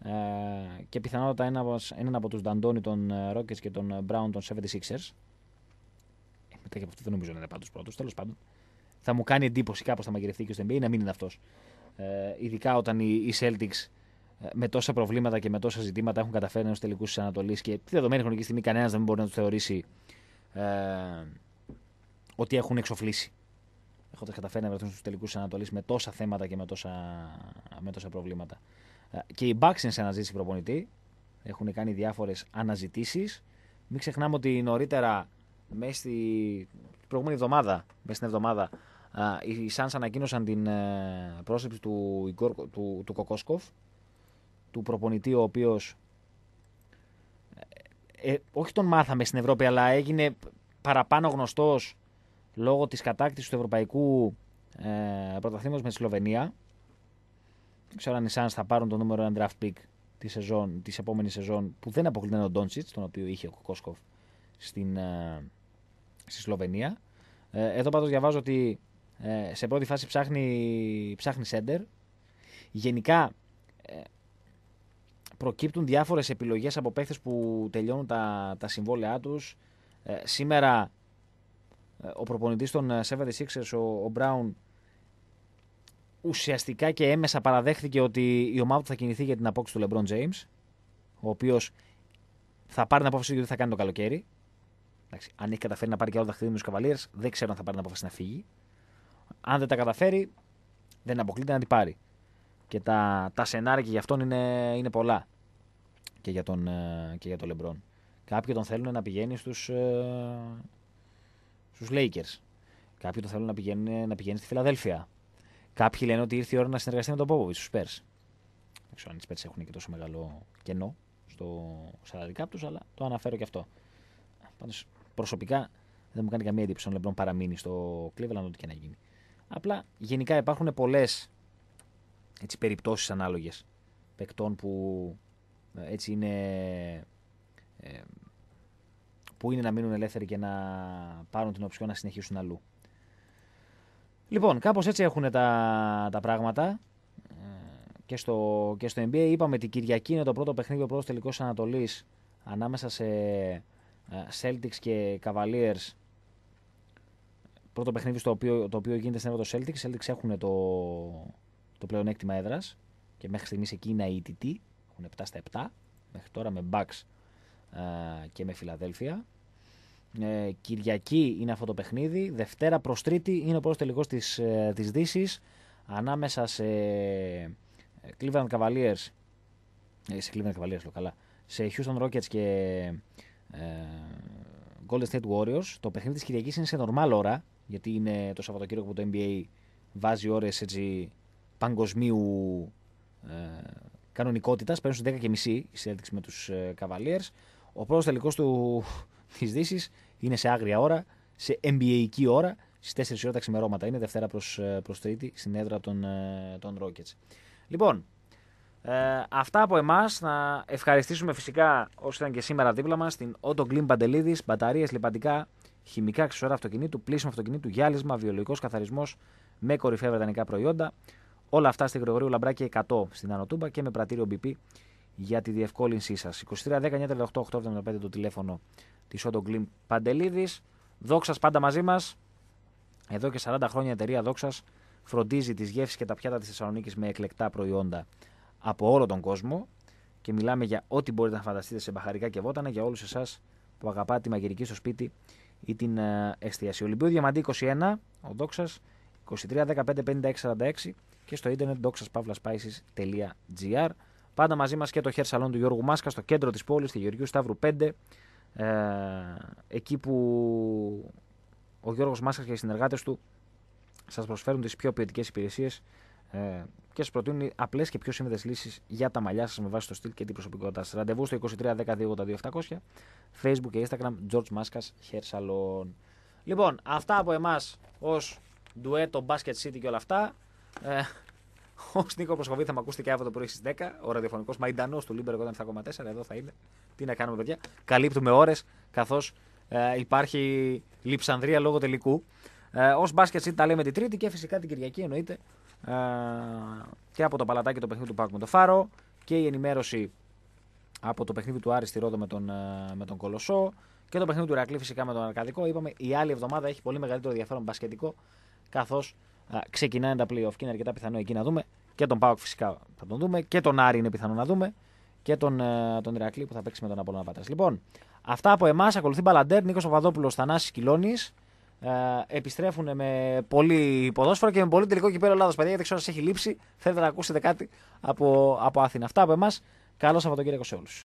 ε, και πιθανότατα ένα, έναν από τους Νταντώνη των Rockets ε, και των Brown των 76ers. Μετά και από αυτό δεν νομίζω να είναι πάντως πρώτος, τέλος πάντων. Θα μου κάνει εντύπωση κάπως θα μαγειρευτεί και στο NBA να μην είναι αυτός. Ε, ειδικά όταν οι, οι Celtics ε, με τόσα προβλήματα και με τόσα ζητήματα έχουν καταφέρει ενό τελικούς της Ανατολής και τη δεδομένη χρονική στιγμή κανένας δεν μπορεί να τους θεωρήσει ε, ότι έχουν εξοφλήσει. Έχοντας καταφέρει να βρεθούν στους τελικούς Ανατολής με τόσα θέματα και με τόσα, με τόσα προβλήματα. Ε, και οι Bucks είναι σε αναζήτηση προπονητή. Έχουν κάνει διάφορες αναζητήσεις. Μην ξεχνάμε ότι νωρίτερα, μέσα την προηγούμενη εβδομάδα, μέσα στην εβδομάδα, οι Suns ανακοίνωσαν την ε, πρόσληψη του, του, του, του Κοκόσκοφ, του προπονητή ο οποίος. Ε, ε, όχι τον μάθαμε στην Ευρώπη, αλλά έγινε παραπάνω γνωστός λόγω της κατάκτησης του Ευρωπαϊκού ε, με τη Σλοβενία ξέρω αν οι Suns θα πάρουν το νούμερο ένα draft pick τη σεζόν, της επόμενης σεζόν που δεν αποκλείται τον Ντόντσιτ, τον οποίο είχε ο Κόσκοφ στην, ε, στη Σλοβενία. Ε, εδώ πάντως διαβάζω ότι ε, σε πρώτη φάση ψάχνει, ψάχνει σέντερ. Γενικά προκύπτουν διάφορες επιλογές από παίχτες που τελειώνουν τα, τα συμβόλαιά τους. σήμερα ο προπονητής των 76ers, ο, ο Brown, ουσιαστικά και έμεσα παραδέχθηκε ότι η ομάδα θα κινηθεί για την απόκτηση του LeBron James, ο οποίος θα πάρει την απόφαση ότι θα κάνει το καλοκαίρι. Εντάξει, αν έχει καταφέρει να πάρει και άλλο τα με τους Καβαλίε, δεν ξέρω αν θα πάρει την απόφαση να φύγει. Αν δεν τα καταφέρει, δεν αποκλείται να την πάρει. Και τα, τα σενάρια και για αυτόν είναι, είναι πολλά. Και για τον, ε, και για τον LeBron. Κάποιοι τον θέλουν να πηγαίνει στους ε, στους Lakers. Κάποιοι τον θέλουν να πηγαίνει, να πηγαίνει στη Φιλαδέλφια. Κάποιοι λένε ότι ήρθε η ώρα να συνεργαστεί με τον Πόποβιτ στου Πέρσ. Δεν ξέρω αν οι Πέρ έχουν και τόσο μεγάλο κενό στο salary τους, αλλά το αναφέρω και αυτό. Πάντως προσωπικά δεν μου κάνει καμία εντύπωση αν Λεμπρόν παραμείνει στο Cleveland, ό,τι και να γίνει. Απλά γενικά υπάρχουν πολλές περιπτώσεις ανάλογες παικτών που ε, έτσι είναι. Ε, που είναι να μείνουν ελεύθεροι και να πάρουν την οψιό να συνεχίσουν αλλού. Λοιπόν, κάπως έτσι έχουν τα, τα πράγματα. Και στο, και στο NBA είπαμε την Κυριακή είναι το πρώτο παιχνίδι, ο πρώτος τελικός Ανατολής ανάμεσα σε ε, Celtics και Cavaliers. Πρώτο παιχνίδι στο οποίο, το οποίο γίνεται στην έδρα το Celtics. Οι Celtics έχουν το, το πλεονέκτημα έδρας και μέχρι στιγμής εκεί είναι ITT. Έχουν 7 στα 7 μέχρι τώρα με Bucks ε, και με Φιλαδέλφια ε, Κυριακή είναι αυτό το παιχνίδι. Δευτέρα προς Τρίτη είναι ο πρώτος τελικός της ε, Δύσης ανάμεσα σε ε, Cleveland Cavaliers. Ε, σε Cleveland Cavaliers, λέω καλά. Σε Houston Rockets και ε, Golden State Warriors. Το παιχνίδι της Κυριακής είναι σε normal ώρα, γιατί είναι το Σαββατοκύριακο που το NBA βάζει ώρες παγκοσμίου ε, κανονικότητας. Παίρνουν στι 10.30 η συνέντευξη με τους Cavaliers. Ο πρώτος τελικός του της Δύσης είναι σε άγρια ώρα, σε εμπειρική ώρα, στις 4 ώρα τα ξημερώματα. Είναι Δευτέρα προς ε, Τρίτη στην έδρα των, ε, των Rockets. Λοιπόν, ε, αυτά από εμάς. Να ευχαριστήσουμε φυσικά όσοι ήταν και σήμερα δίπλα μας την Ότο Γκλίν Παντελίδης, μπαταρίες, λιπαντικά, χημικά αξισουαρά αυτοκινήτου, πλήσιμο αυτοκινήτου, γυάλισμα, βιολογικός καθαρισμός με κορυφαία βρετανικά προϊόντα. Όλα αυτά στη Γρηγορίου Λαμπράκη 100 στην Ανοτούμπα και με πρατήριο BP για τη διευκόλυνσή σας. 2310 το τηλέφωνο της Κλίν Παντελίδης. Δόξας πάντα μαζί μας. Εδώ και 40 χρόνια η εταιρεία Δόξας φροντίζει τις γεύσεις και τα πιάτα της Θεσσαλονίκης με εκλεκτά προϊόντα από όλο τον κόσμο. Και μιλάμε για ό,τι μπορείτε να φανταστείτε σε μπαχαρικά και βότανα για όλους εσάς που αγαπάτε τη μαγειρική στο σπίτι ή την εστίαση. Ολυμπίου Διαμαντή 21, ο Δόξας 23 15 56 46 και στο ίντερνετ doxaspavlaspices.gr. Πάντα μαζί μα και το hair salon του Γιώργου Μάσκα στο κέντρο τη πόλη, στη Γεωργίου Σταύρου 5. Ε, εκεί που ο Γιώργος Μάσκας και οι συνεργάτες του σας προσφέρουν τις πιο ποιοτικές υπηρεσίες ε, και σας προτείνουν απλές και πιο σύνδετες λύσεις για τα μαλλιά σας με βάση το στυλ και την προσωπικότητά σας. Ραντεβού στο 2310 Facebook και Instagram, George Maskas Hair Salon. Λοιπόν, αυτά από εμάς ως ντουέτο, Basket City και όλα αυτά. Ε, ο Νίκο Προσκοβή θα με ακούσετε και αύριο το πρωί στις 10. Ο ραδιοφωνικός Μαϊντανός του Λίμπερ 7,4. Εδώ θα είναι. Τι να κάνουμε, παιδιά. Καλύπτουμε ώρες καθώς ε, υπάρχει λιψανδρία λόγω τελικού. Ε, Ως μπάσκετ τα λέμε την Τρίτη και φυσικά την Κυριακή εννοείται. Ε, και από το παλατάκι το παιχνίδι του Πάκου με το Φάρο και η ενημέρωση από το παιχνίδι του Άρη στη Ρόδο με τον, ε, με τον Κολοσσό και το παιχνίδι του Ρακλή φυσικά με τον Αρκαδικό. Είπαμε η άλλη εβδομάδα έχει πολύ μεγαλύτερο ενδιαφέρον μπασκετικό καθώς ξεκινάνε τα playoff και είναι αρκετά πιθανό εκεί να δούμε. Και τον Πάοκ φυσικά θα τον δούμε. Και τον Άρη είναι πιθανό να δούμε. Και τον, ε, τον Ηρακλή που θα παίξει με τον Απόλλωνα Πάτρας. Λοιπόν, αυτά από εμάς. Ακολουθεί Μπαλαντέρ, Νίκος Παπαδόπουλος, Θανάσης Κυλώνης. Ε, επιστρέφουν με πολύ ποδόσφαιρο και με πολύ τελικό κυπέλο Ελλάδα. Παιδιά, δεν ξέρω αν σας έχει λείψει. Θέλετε να ακούσετε κάτι από, από Αθήνα. Αυτά από εμάς. Καλό Σαββατοκύριακο σε όλους.